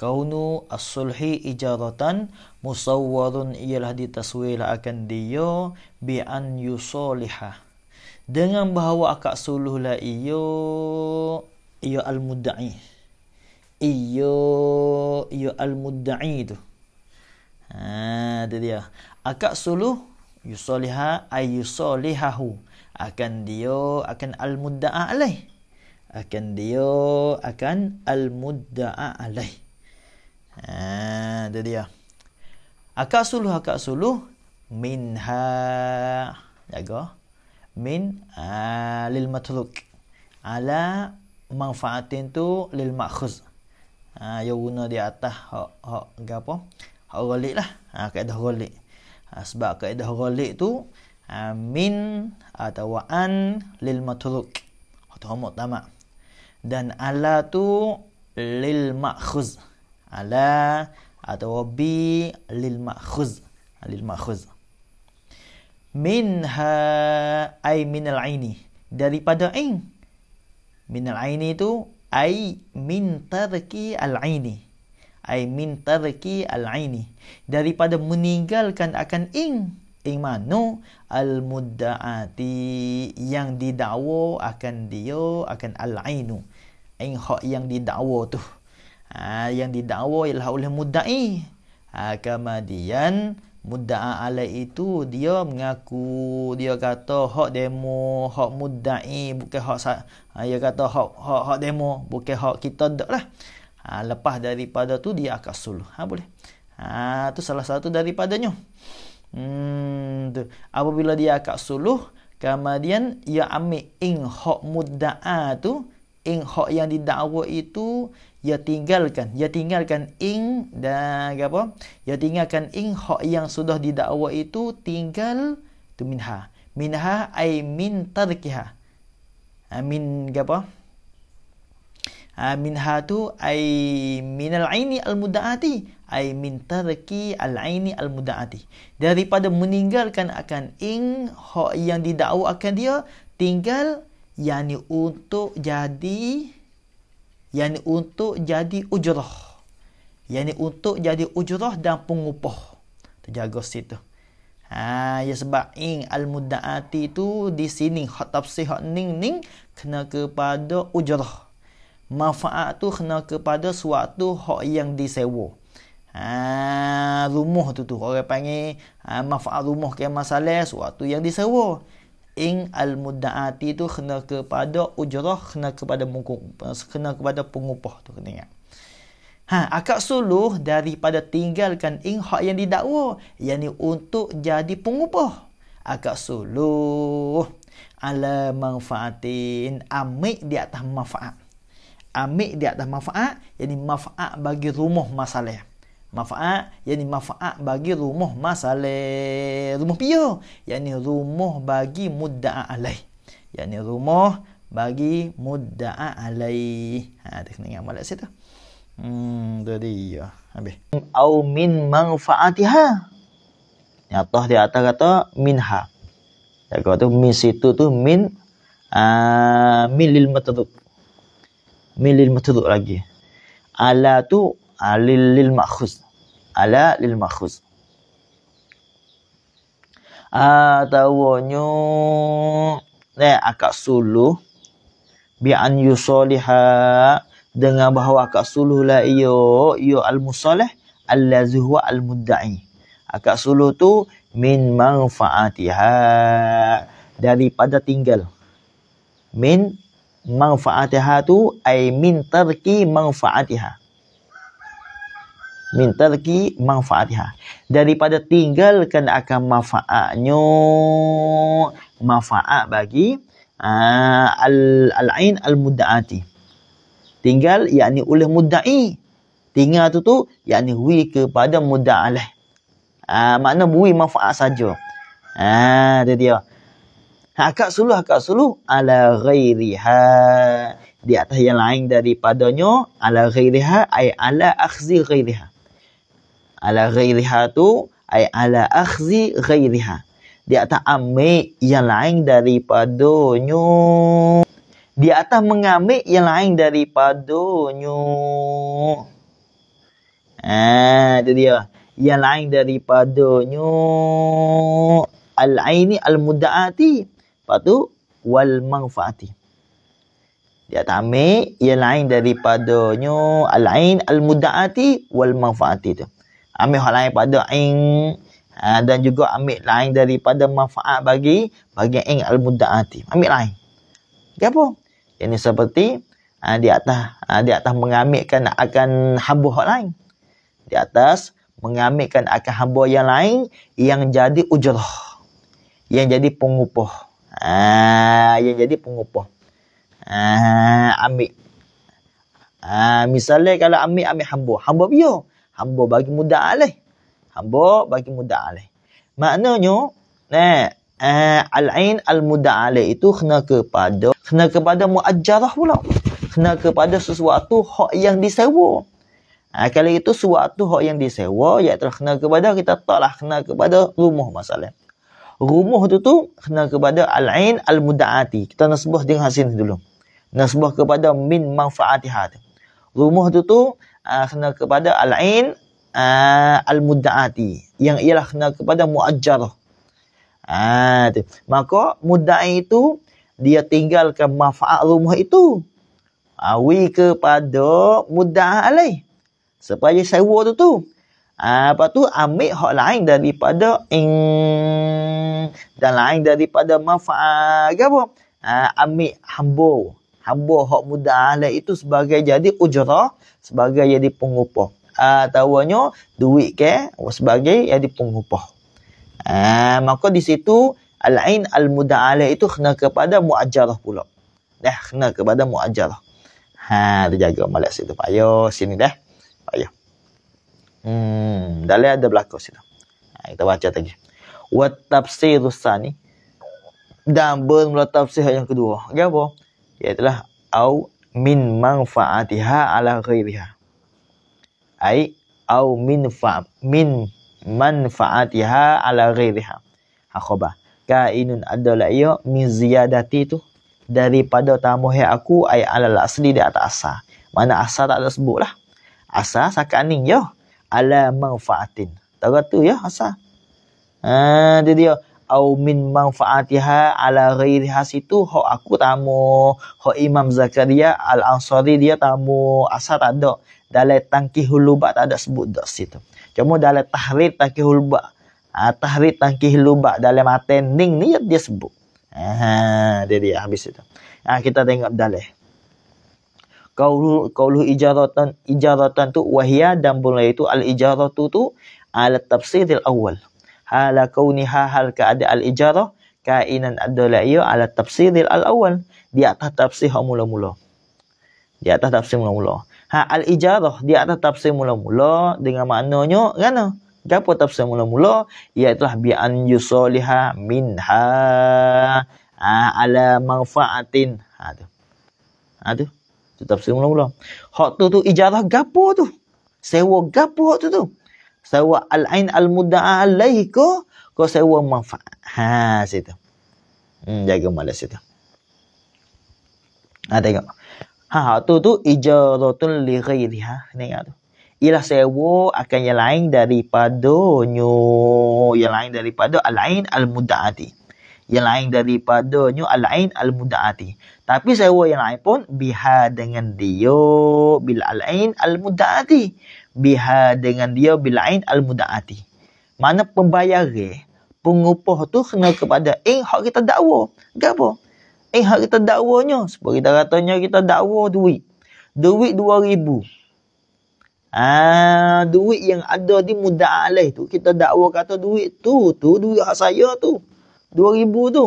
kaunu as-sulhi ijadatan musawwarun ialah ditaswil akan dia bi an yusaliha dengan bahawa akak suluh la iyo iyo al mudda'i iyo iyo al mudda'i tu ha tu dia akak suluh yusaliha ay yusalihahu akan dia akan al mudda'a alaih akan dia akan al mudda'a alaih. Ha, itu dia. Akak suluh, akak suluh. Minha. Jaga. Min ha, lil matruk. Ala manfaatin tu lil makhuz. Ha, ya guna di atas. Hak, hak, gapo. Hak rolik lah. Ha, kaedah rolik. Ha, sebab kaedah rolik tu. Ha, min atau an lil matruk. Hak tu dan ala tu lil makhuz ala atau bi lil makhuz lil makhuz minha ai min al aini daripada ain min al aini tu ai min tarki al aini ai min tarki al aini daripada meninggalkan akan ing imanu al-mudda'ati yang didakwa akan dia akan al-ainu ain hak yang didakwa tu ha, yang didakwa ialah oleh mudda'i ha, kemudian mudda'a ala itu dia mengaku dia kata hak demo hak mudda'i bukan hak ha, dia kata hak hak hak demo bukan hak kita daklah ha, lepas daripada tu dia akan suluh ha boleh ha tu salah satu daripadanya Hmm, tu. Apabila dia akak suluh, kemudian ia ambil ing hok mudda'a tu, ing hok yang didakwa itu, ia tinggalkan. Ia tinggalkan ing dan apa? Ia tinggalkan ing hok yang sudah didakwa itu tinggal tu minha. Minha ay min tarkiha. Amin ha, apa? Aminha ha, tu ay minal al-mudda'ati ai min tarki al-aini al-muda'ati daripada meninggalkan akan ing hak yang didakwa akan dia tinggal yakni untuk jadi yakni untuk jadi ujrah yakni untuk jadi ujrah dan pengupah terjaga situ ha ya sebab ing al-muda'ati tu di sini hak tafsir hak ning ning kena kepada ujrah manfaat tu kena kepada suatu hak yang disewa ha, rumah tu tu orang panggil ha, maf'al rumah ke masalah suatu yang diserwa ing al mudaati tu kena kepada ujrah kena kepada mungkung kena kepada pengupah tu kena ingat Ha, akak suluh daripada tinggalkan ing hak yang didakwa. Yang ni untuk jadi pengubah. Akak suluh ala manfaatin amik di atas manfaat. Amik di atas manfaat. Yang ni manfaat bagi rumah masalah manfaat yakni manfaat bagi rumah masalah rumah pia yakni rumah bagi mudda'a alai yakni rumah bagi mudda'a alai ha tak kena ingat malak situ hmm tu dia ya. habis au min manfaatiha toh di atas kata minha Jadi kata min situ tu min uh, min lil matruk min lil matruk lagi ala tu alil lil makhuz ala lil makhuz atawonyo ne akak suluh, bi an yusaliha dengan bahawa akak suluh la iyo iyo al musalih allazi huwa al mudda'i akak suluh tu min manfaatiha daripada tinggal min manfaatiha tu ay min tarki manfaatiha min tarki manfaatiha daripada tinggalkan akan manfaatnya manfaat bagi uh, al ain al mudaati tinggal yakni oleh mudai tinggal tu tu yakni hui kepada mudalah uh, ah, makna bui manfaat saja ah uh, dia dia akak suluh akak suluh ala ghairiha di atas yang lain daripadanya ala ghairiha ay ala akhzi ghairiha ala ghairiha tu ai ala akhzi ghairiha dia atas ambil yang lain daripada di atas mengambil yang lain daripada nyu ah itu dia yang lain daripada nyu al aini al mudaati patu wal manfaati dia tak ambil yang lain daripada nyu al ain al mudaati wal manfaati tu ambil hak lain pada ing ah, dan juga ambil lain daripada manfaat bagi bagi ing al-mudda'ati ambil lain apa ini seperti ah, di atas ah, di atas mengambilkan akan hamba hak lain di atas mengambilkan akan hamba yang lain yang jadi ujrah yang jadi pengupah ah yang jadi pengupah ah ambil Uh, misalnya kalau ambil ambil hamba hamba biar Hamba bagi mudah alih. Hamba bagi mudah alih. Maknanya, eh, eh, al-ain al-mudah alih itu kena kepada, kena kepada mu'ajjarah pula. Kena kepada sesuatu hak yang disewa. Ha, kalau itu sesuatu hak yang disewa, iaitu ya kena kepada, kita tak lah kena kepada rumah masalah. Rumah tu tu kena kepada al-ain al-mudaati. Kita nak sebuah dengan hasin dulu. Nak sebuah kepada min manfaatihah tu. Rumah tu tu uh, kena kepada al-ain uh, al-mudda'ati yang ialah kena kepada muajjar. Ah uh, Maka mudda'i itu dia tinggalkan mafa'at rumah itu. Awi uh, kepada mudda'ah alaih. Supaya sewa tu tu. Apa ah, tu ambil hak lain daripada in dan lain daripada manfaat apa? Ah ambil hambo hamba hak muda ahli itu sebagai jadi ujrah sebagai jadi pengupah ha, atawanya duit ke sebagai jadi pengupah ah ha, maka di situ al ain al muda ahli itu kena kepada muajjarah pula dah kena kepada muajjarah ha jaga malas situ payo ya, sini dah payo ya. hmm dalam ada belakang sini ha, kita baca tadi wat tafsir usani dan bermula tafsir yang kedua. Gapo? Okay, Iaitulah au min manfaatiha ala ghairiha Ay au min fa min manfaatiha ala ghairiha akhabar ha, kainun adala iyo min ziyadati tu daripada tamuh aku ay alal asli di atas asa mana asa tak ada lah? asa sakaning yo ala manfaatin tahu tu ya asa ah ha, dia dia au min manfaatiha ala ghairi itu. hok aku tamu hok imam zakaria al ansari dia tamu asal tak ada dalam tangki hulubak tak ada sebut dak situ cuma dalam tahrir tangki hulubak ha, tahrir tangki hulubak dalam matening ni dia sebut ha, dia dia habis itu ha, kita tengok dalam Kaulu kaulu ijaratan ijaratan tu wahia dan boleh itu al ijaratu tu al tafsir awal hala kauni hal keadaan al-ijarah kainan adalah ia ala tafsiril al awal di atas tafsir mula-mula di atas tafsir mula-mula ha al-ijarah di atas tafsir mula-mula dengan maknanya kana gapo tafsir mula-mula iaitu bi an yusaliha minha ha, ala manfaatin ha tu ha tu tetap semula-mula. Hak tu tu ijarah gapo tu? Sewa gapo hak tu tu? sewa al-ain al-mudda'a alaihi ko ko sewa manfaat ha situ hmm, jaga malas situ ha tengok ha, ha tu tu ijaratun li ghairi ha tengok tu ialah sewa akan yang lain daripada nyu yang lain daripada al-ain al-mudda'ati yang lain daripada nyu al-ain al-mudda'ati tapi sewa yang lain pun biha dengan dia bil al-ain al-mudda'ati biha dengan dia bilain al mudaati mana pembayar pembayare pengupah tu kena kepada eh hak kita dakwa gapo eh hak kita dakwanya sebab kita katanya kita dakwa duit duit 2000 ah ha, duit yang ada di muda alih tu kita dakwa kata duit tu tu duit hak saya tu 2000 tu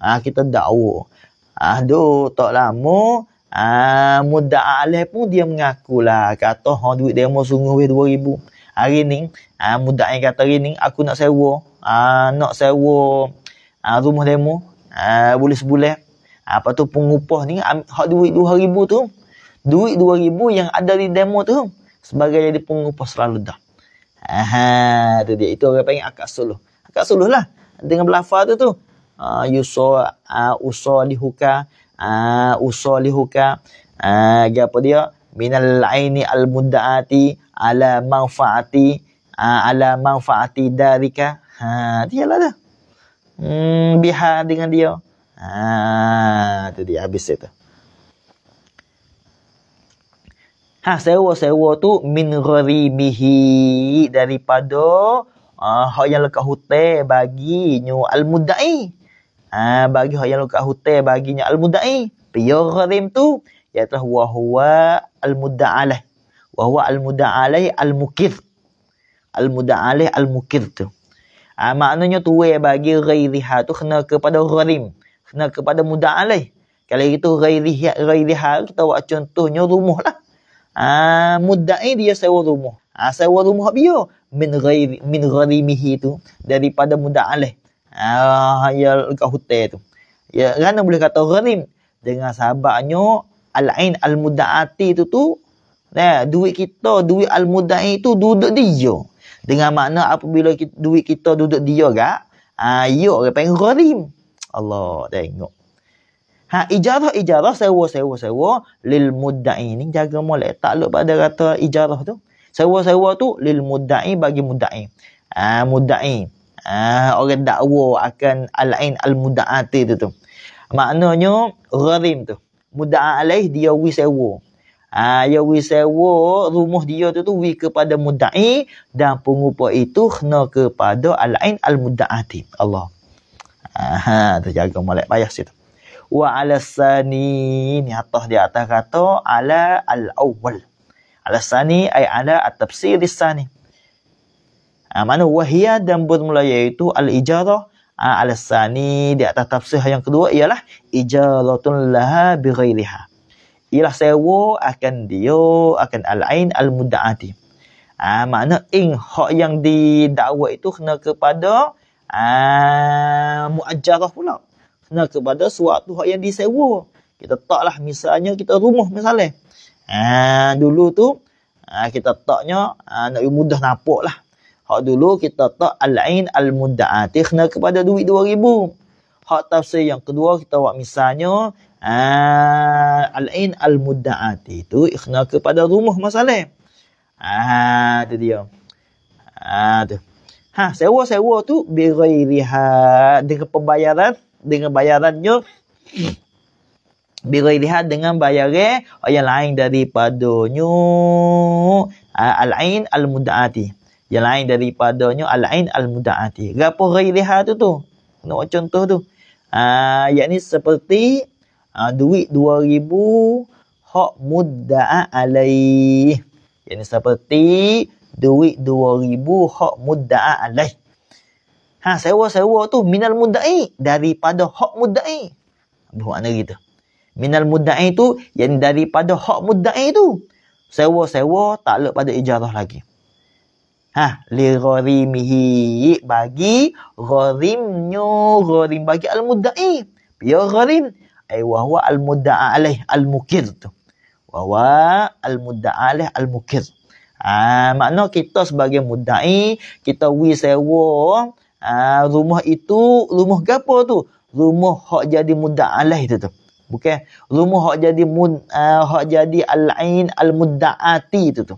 ah kita dakwa aduh tak lama Ah, muda alih pun dia mengaku lah. Kata, ha, duit dia mau sungguh weh dua ribu. Hari ni, ah, muda yang kata hari ni, aku nak sewa. Ah, nak sewa ah, rumah demo. Ah, boleh sebulan. Ah, lepas tu pengupah ni, ha, duit dua ribu tu. Duit dua ribu yang ada di demo tu. Sebagai jadi pengupah selalu dah. Aha, tu dia. Itu orang panggil akak suluh. Akak suluh lah. Dengan belafah tu tu. Ah, uh, Yusuf, uh, ah, Usul dihukar ah usalihuka ah gapo dia minal aini al mudaati ala manfaati ah, ala manfaati darika ha ah, dia lah dah hmm biha dengan dia ah tu dia habis itu ha sewa sewa tu min gharibihi daripada ah uh, hak yang lekat hutai bagi nyu al mudai ha, bagi orang yang luka hutan baginya al-mudda'i piyurim tu iaitu wahuwa al-mudda'alai wahuwa al-mudda'alai al-mukir al-mudda'alai al-mukir tu ha, maknanya tu bagi ghairiha tu kena kepada gharim kena kepada mudda'alai kalau itu ghairiha ghairiha kita buat contohnya rumuh lah ha, mudai dia sewa rumuh ha, sewa rumuh biar min ghairi min gharimihi tu daripada mudda'alai uh, ya dekat hotel tu. Ya kerana boleh kata gharim dengan sahabatnya al-ain al-mudaati tu tu nah duit kita duit al-mudai tu duduk dia. Dengan makna apabila kita, duit kita duduk dia gak, ayo ah, uh, orang gharim. Allah tengok. Ha ijarah ijarah sewa sewa sewa lil mudai ni jaga molek takluk pada kata ijarah tu. Sewa-sewa tu lil mudai bagi mudai. Ah ha, mudai ah orang dakwa akan al-ain al-muda'ati tu tu maknanya gharim tu muda'a alaih dia wi sewa ah dia wi sewa rumah dia tu tu wi kepada muda'i dan pengupa itu kena kepada al-ain al-muda'ati Allah ah tu jaga molek payah situ wa alasani ni atas di atas kata ala al-awwal alasani ay ala at-tafsir sani Ha, mana wahia dan bermula iaitu al-ijarah ah, al-sani di atas tafsir yang kedua ialah ijaratun laha bighairiha. Ialah sewa akan dia akan al-ain al-mudda'ati. Ha, ah, makna ing hak yang didakwa itu kena kepada ha, mu'ajarah pula. Kena kepada suatu hak yang disewa. Kita taklah misalnya kita rumah misalnya. Ha, dulu tu ha, kita taknya ha, nak mudah nampak lah. Hak dulu kita tak al-ain al-mudda'ati kena kepada duit dua ribu. Hak tafsir yang kedua kita buat misalnya ah, al-ain al-mudda'ati itu kena kepada rumah masalah. Ah tu dia. Ah tu. Ha sewa-sewa tu bighairiha dengan pembayaran dengan bayarannya Bila lihat dengan bayaran yang lain daripada ah, al-ain al-mudda'ati. Yang lain daripadanya al-ain al-muda'ati. Berapa hari tu tu? Nak buat contoh tu. Ah, yang ni seperti ah, duit dua ribu hak muda'a alaih. Yang seperti duit dua ribu hak muda'a alaih. Ha, sewa-sewa tu minal muda'i daripada hak muda'i. Bermakna gitu. Minal muda'i tu yang daripada hak muda'i tu. Sewa-sewa tak ada pada ijarah lagi. Ha, li gharimihi bagi gharimnya gharim bagi al-mudda'i. Ya gharim ai wa huwa al-mudda'a alaih al-mukir tu. Wa huwa al-mudda'a alaih al-mukir. Ah ha, makna kita sebagai mudda'i kita wi sewa ha, rumah itu rumah gapo tu? Rumah hak jadi mudda'a alaih tu tu. Bukan rumah hak jadi mud uh, hak jadi al-ain al-mudda'ati tu tu.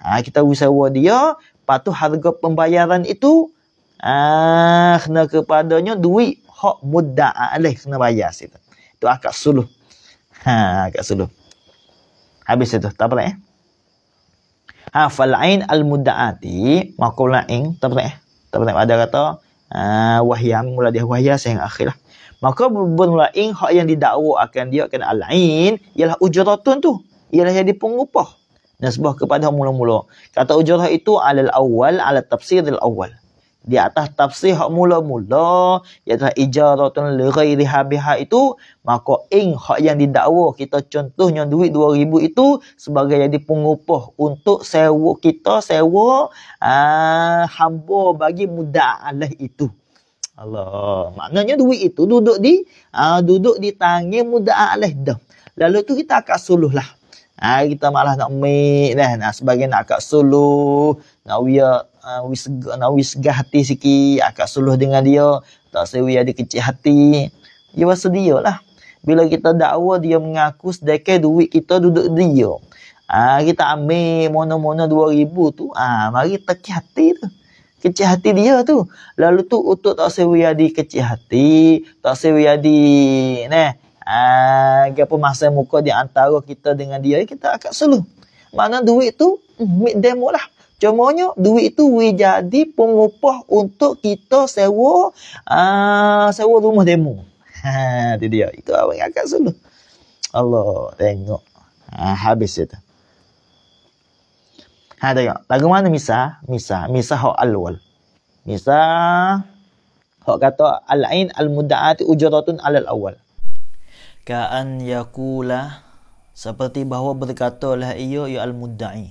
Ha, kita wi sewa dia patu harga pembayaran itu ah kena kepadanya duit hak mudda'a alaih ah, kena bayar situ. Itu akad suluh. Ha akad suluh. Habis itu, tak boleh. Eh? Ha fal ain al mudda'ati maqul ain tak boleh. Eh? Tak boleh ada kata ah wahyam mula dia wahya sayang akhirah. Maka bermula ing hak yang didakwa akan dia akan alain, ialah ujratun tu. Ialah yang dipungupah nasbah kepada mula-mula. Kata ujarah itu alal awal ala tafsiril awal. Di atas tafsir hak mula-mula iaitu ijaratun li ghairi habiha itu maka ing hak yang didakwa kita contohnya duit 2000 itu sebagai jadi pengupah untuk sewa kita sewa ah hamba bagi muda muda'alah itu. Allah, maknanya duit itu duduk di ah duduk di tangan muda muda'alah dah. Lalu tu kita akan suluhlah. Ha, kita malah nak mik dah. nah, sebagai nak akak suluh. Nak wia uh, nak wis segah hati sikit. Akak suluh dengan dia. Tak saya wia dia kecil hati. Dia ya, rasa dia lah. Bila kita dakwa dia mengaku sedekah duit kita duduk dia. Ha, kita ambil mono-mono dua ribu tu. Ha, mari teki hati tu. Kecil hati dia tu. Lalu tu untuk tak saya wia di kecil hati. Tak saya wia di... Nah, Agak ah, pun masa muka di antara kita dengan dia, kita akan seluruh. Mana duit tu, mik hmm. demo lah. Cumanya duit itu we jadi pengupah untuk kita sewa uh, sewa rumah demo. Ha, [LAUGHS] itu dia. Itu awak yang akan seluruh. Allah, tengok. Ha, habis itu. Ha, tengok. Lagu mana misa? Misa. Misa ho alwal. Misa. ho kata, al-ain al-muda'ati ujaratun alal awal ka'an yakula seperti bahawa berkatalah ia ya al mudda'i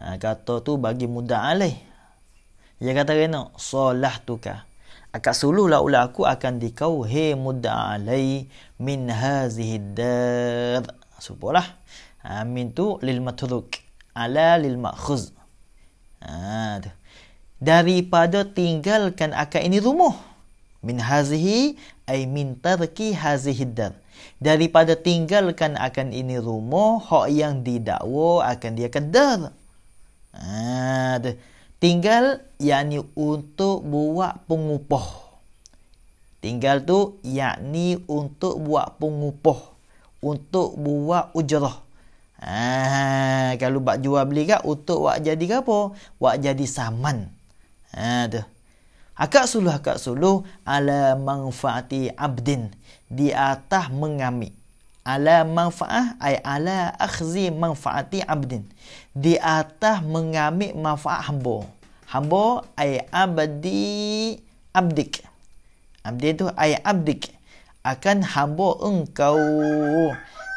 ha, kata tu bagi mudda alaih dia kata kena solah tuka akak suluhlah ulah aku akan dikau he mudda alai min hazihi dar supalah amin ha, tu lil matruk ala lil makhuz ha, tu. daripada tinggalkan akak ini rumah min hazihi ay min tarki hazihi dar daripada tinggalkan akan ini rumah hak yang didakwa akan dia kedar. Ada ha, tinggal yakni untuk buat pengupah. Tinggal tu yakni untuk buat pengupah, untuk buat ujrah. Ah, ha, kalau buat jual beli kat untuk buat jadi apa? Buat jadi saman. Ha tu. Akak suluh akak suluh ala manfaati abdin di atas mengami. Ala manfaah ay ala akhzi manfaati abdin di atas mengami manfaah hamba. Hamba ay abdi abdik. Abdi itu ay abdik akan hamba engkau.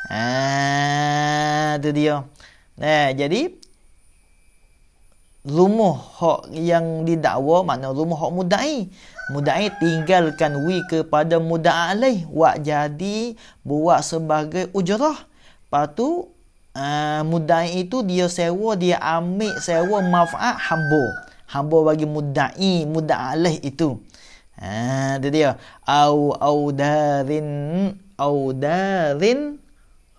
Ah, tu dia. Nah, eh, jadi rumah hak yang didakwa makna rumah hak mudai mudai tinggalkan wi kepada muda alaih wak jadi buat sebagai ujrah patu uh, eh, mudai itu dia sewa dia ambil sewa manfaat hamba hamba bagi mudai muda alaih itu ha uh, dia dia au au darin au darin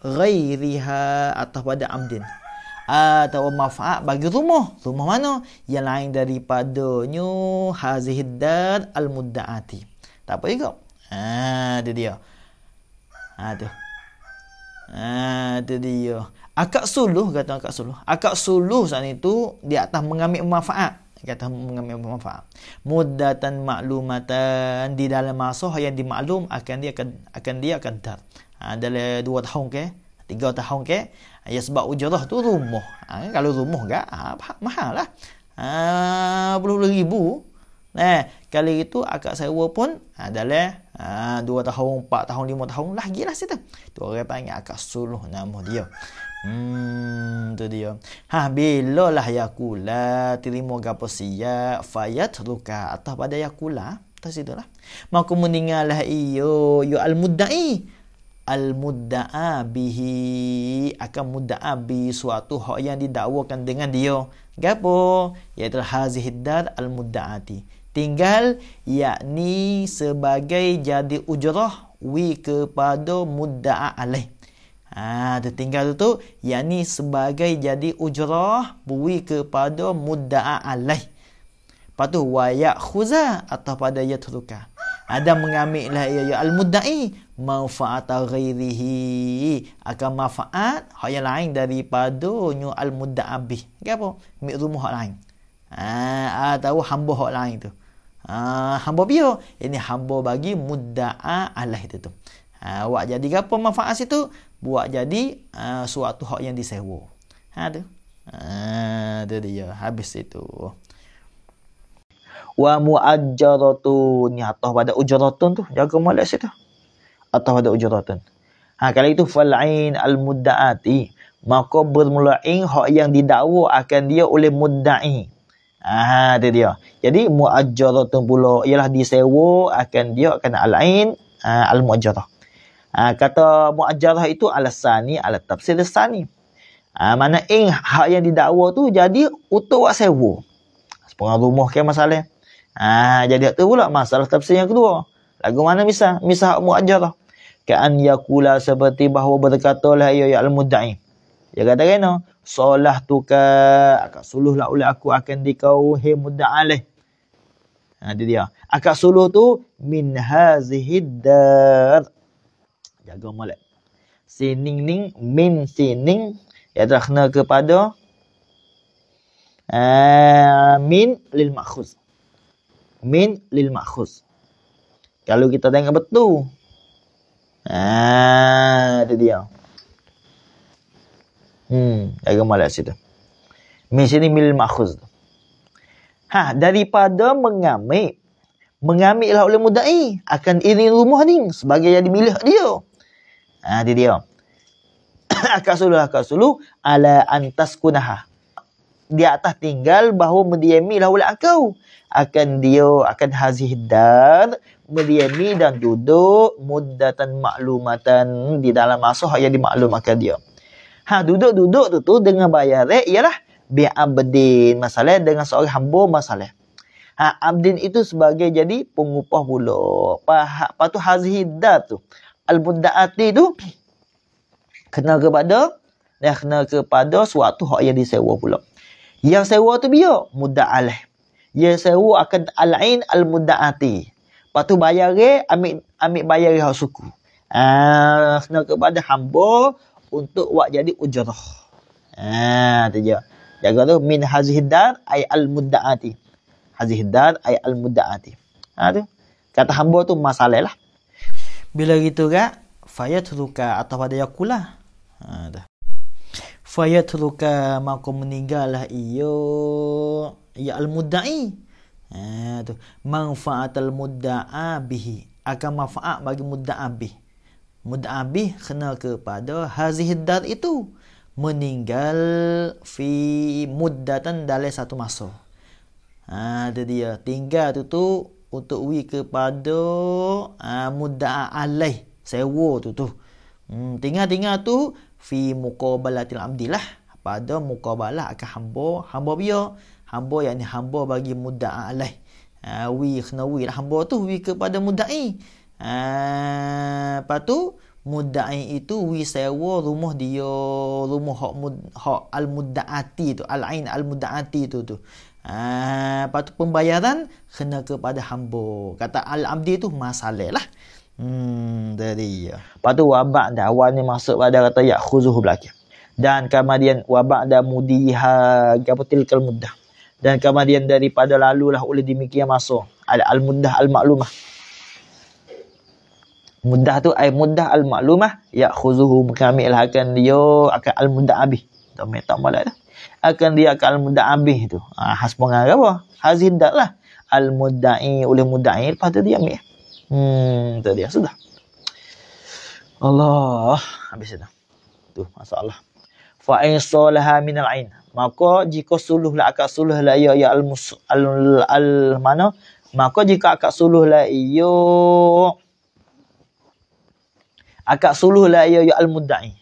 ghairiha atau pada amdin Ah, atau manfaat bagi rumah. Rumah mana? Yang lain daripada nyu al-mudda'ati. Tak apa juga. Ha, dia dia. Ah, ha, tu. Ha, tu dia. Akak suluh, kata akak suluh. Akak suluh saat itu di atas mengambil manfaat. Kata mengambil manfaat. Mudatan maklumatan di dalam masa yang dimaklum akan dia akan akan dia akan dar. Ha, dalam dua tahun ke? Tiga tahun ke? Ah, ya sebab ujarah tu rumah. Ha, kalau rumah enggak, ah, ha, mahal lah. Ha, puluh puluh ribu. Eh, kali itu akak sewa pun ha, dalam ha, dua tahun, empat tahun, lima tahun lah. Gila situ. Tu orang panggil akak suluh nama dia. Hmm, tu dia. Ha, bila lah Yakula terima gapa siap fayat ruka atas pada Yakula. Atas itulah. Maka meninggalah iyo, yu al-mudda'i al-mudda'a bihi akan mudda'a suatu hak yang didakwakan dengan dia. Gapo? Iaitu hazihi dar al-mudda'ati. Tinggal yakni sebagai jadi ujrah wi kepada mudda'a alaih. Ha, tertinggal tu, yakni sebagai jadi ujrah bui kepada mudda'a alaih. Lepas tu, wayak khuza atau pada yatruka. Ada mengambillah ia ya al-mudda'i manfaat ghairihi akan manfaat hak yang lain daripada nyu al-mudda'abi. Gapo? Mik rumah hak lain. Ah, ha, tahu hamba hak lain tu. Ha, hamba bio ini hamba bagi mudda'a alah itu tu. Ha, buat jadi gapo manfaat situ? Buat jadi ha, suatu hak yang disewa. Ha tu. Ha, tu dia habis itu wa muajjaratun ni atas pada ujaratun tu jaga molek situ atau pada ujaratun ha kalau itu fal ain al muddaati maka bermula ing hak yang didakwa akan dia oleh muddai ha dia dia jadi muajjaratun pula ialah disewa akan dia akan al ain ha, al muajjarah ha, kata muajjarah itu alasani al tafsir sani ha, mana ing hak yang didakwa tu jadi utawa buat sewa sepengah rumah ke masalah Ah, jadi tu pula masalah tafsir yang kedua. Lagu mana misal? Misal hak muajjar lah. Ka'an yakula seperti bahawa berkata lah ya ya'al mudda'i. Dia kata kena. Solah tuka akan suluh lah oleh aku akan dikau hei mudda'alih. Ha, dia dia. Akan suluh tu min hazihiddar. Jaga malak. Sining ning min sining. Ya terkena kepada. Amin eh, lil makhuz min lil makhus. Kalau kita tengok betul. Ah, itu dia. Hmm, agak malas itu. Min sini min lil makhus. Ha, daripada mengambil mengambil oleh mudai akan ini rumah ni sebagai yang dimilih dia. Ah, itu dia. [COUGHS] Akasulu akasulu ala antas kunahah di atas tinggal bahawa mendiami lah ulat engkau. Akan dia akan hazih dar mendiami dan duduk mudatan maklumatan di dalam masuk yang dimaklumkan dia. Ha duduk-duduk tu tu dengan bayar ialah bi'abdin masalah dengan seorang hamba masalah. Ha, abdin itu sebagai jadi pengupah pula. Apa ha, tu hazihidat tu? Al-mudda'ati tu kena kepada dah kena kepada suatu hak yang disewa pula. Yang sewa tu biar muda'alah. Yang sewa akan al-ain al-muda'ati. Lepas tu bayar ambil ambil bayar hak suku. Ah, uh, kepada hamba untuk buat jadi ujrah. Ah, ha, uh, tu je. Jaga tu min hazihid ay al-muda'ati. Hazihid dar ay al-muda'ati. Ha tu. Kata hamba tu masalah lah. Bila gitu kak, fayat ruka atau pada yakulah. Ha, dah. Faya fayatruka maka meninggallah ia ya al mudda'i ha tu manfaat al mudda'a akan manfaat bagi mudda'a bih mudda'a bih kena kepada hazih dar itu meninggal fi mudatan dalam satu masa ada ha, dia tinggal tu tu untuk wi kepada uh, ha, mudda'a alaih tu tu hmm, tinggal-tinggal tu fi muqabalatil abdillah pada muqabalah akan hamba hamba bia hamba yakni hamba bagi mudda alai ha, wi khnawi lah hamba tu wi kepada mudda'i ha, patu tu mudda'i itu wi sewa rumah dia rumah hak hak al mudda'ati tu al ain al mudda'ati tu tu ha, apa pembayaran kena kepada hamba kata al abdi tu masalah lah Hmm, dia dia. Lepas tu wabak dah awal ni masuk pada kata ya khuzuh belakang. Dan kemudian wabak dah mudiha gabutil kal mudah. Dan kemudian daripada lalu lah oleh demikian masuk. Ada al mudah al maklumah. Mudah tu ai mudah al maklumah ya khuzuh kami lah akan dia akan al mudah abih. Tak metak malah dah. Akan dia akan al mudah abih tu. Ah ha, has pengarah apa? lah Al mudai oleh mudai lepas tu dia ambil. Hmm, tadi dia sudah. Allah, habis itu, Tu masalah. Fa insalaha minal ain. Maka jika suluhlah akak suluhlah ya ya al al, mana? Maka jika akak suluhlah ya akak suluhlah ya ya al mudda'i.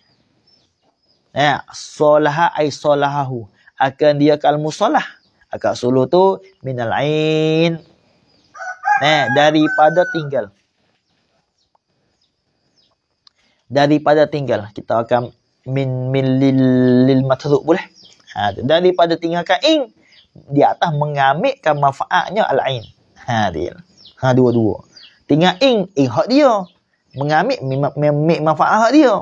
Ya, eh, salaha ai Akan dia kalmu salah. Akak suluh tu minal ain. Nah eh, daripada tinggal. Daripada tinggal. Kita akan min min lil, lil matruk boleh. Ha, daripada tinggalkan ing. Di atas mengambilkan manfaatnya al-ain. Ha, ha dua-dua. Tinggal ing, ing hak dia. Mengambil mi, mi, mi, manfaat hak dia.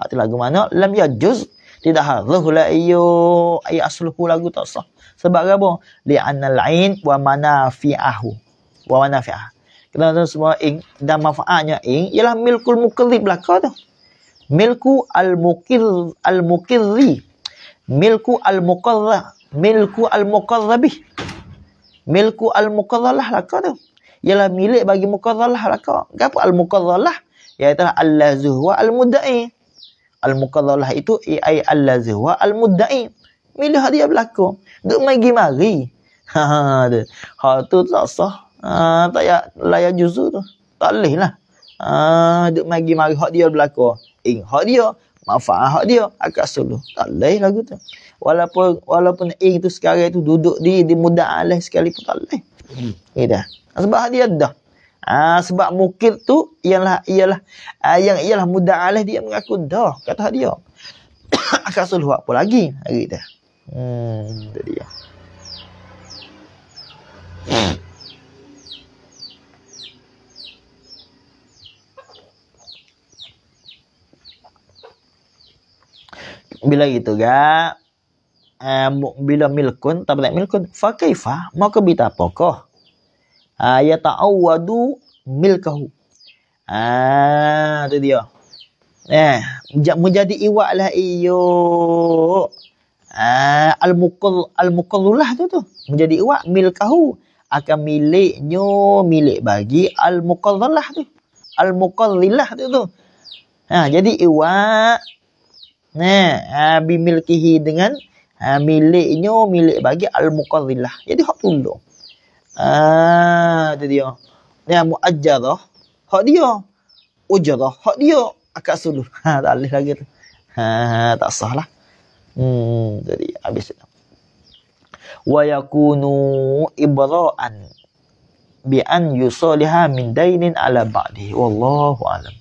Hak tu lagu mana? Lam ya juz. Tidak harus lah iyo. Ayat asluhu lagu tak sah. Sebab apa? Li'anna al-ain wa manafi'ahu wa manafi'ah. Kita tahu semua ing dan manfaatnya ing ialah milkul mukalli belaka tu. Milku al-mukil al-mukilli. Milku al-mukalla, milku al-mukallabi. Milku al-mukallalah laka tu. Ialah milik bagi mukallalah laka. Apa al-mukallalah? Iaitu ya, al-lazuh wa al-mudda'i. Al-mukallalah itu ai al-lazuh wa al-mudda'i. Milik hadiah belaka. Duk mai gimari. [LAUGHS] Ha, ha ha tu. Ha tu tak sah. Ah, tak payah layak juzu tu. Tak boleh lah. Uh, duk mari mari hak dia berlaku. In hak dia, manfaat hak dia, akak solo. Tak boleh lagu tu. Walaupun walaupun in tu sekarang itu duduk di di muda alih sekali pun tak boleh. Hmm. Ida. Sebab dia dah. Ah uh, sebab mukir tu ialah ialah uh, yang ialah muda alih dia mengaku dah kata dia. [COUGHS] akak solo apa lagi? Ida. Hmm, itu dia. Hmm. bila gitu ga uh, eh, bila milkun tak boleh milkun fa kaifa maka bita pokoh eh, ya ta'awadu milkahu ah tu dia eh menjadi iwaklah iyo ah al muqall al muqallulah tu tu menjadi iwak milkahu akan miliknya milik bagi al muqallalah tu al muqallilah tu tu ha jadi iwak Nah, ha, ah, bimilkihi dengan ha, ah, miliknya milik bagi al-muqadhilah. Jadi hak tunduk. Ah, tu dia. Ni ya, muajjarah. Hak dia. Ujarah. Hak dia akad suluh. Ha, [LAUGHS] tak boleh lagi tu. Ha, tak sah lah. Hmm, jadi habis itu. Wa yakunu ibra'an bi an yusaliha min dainin ala ba'dih. Wallahu alam.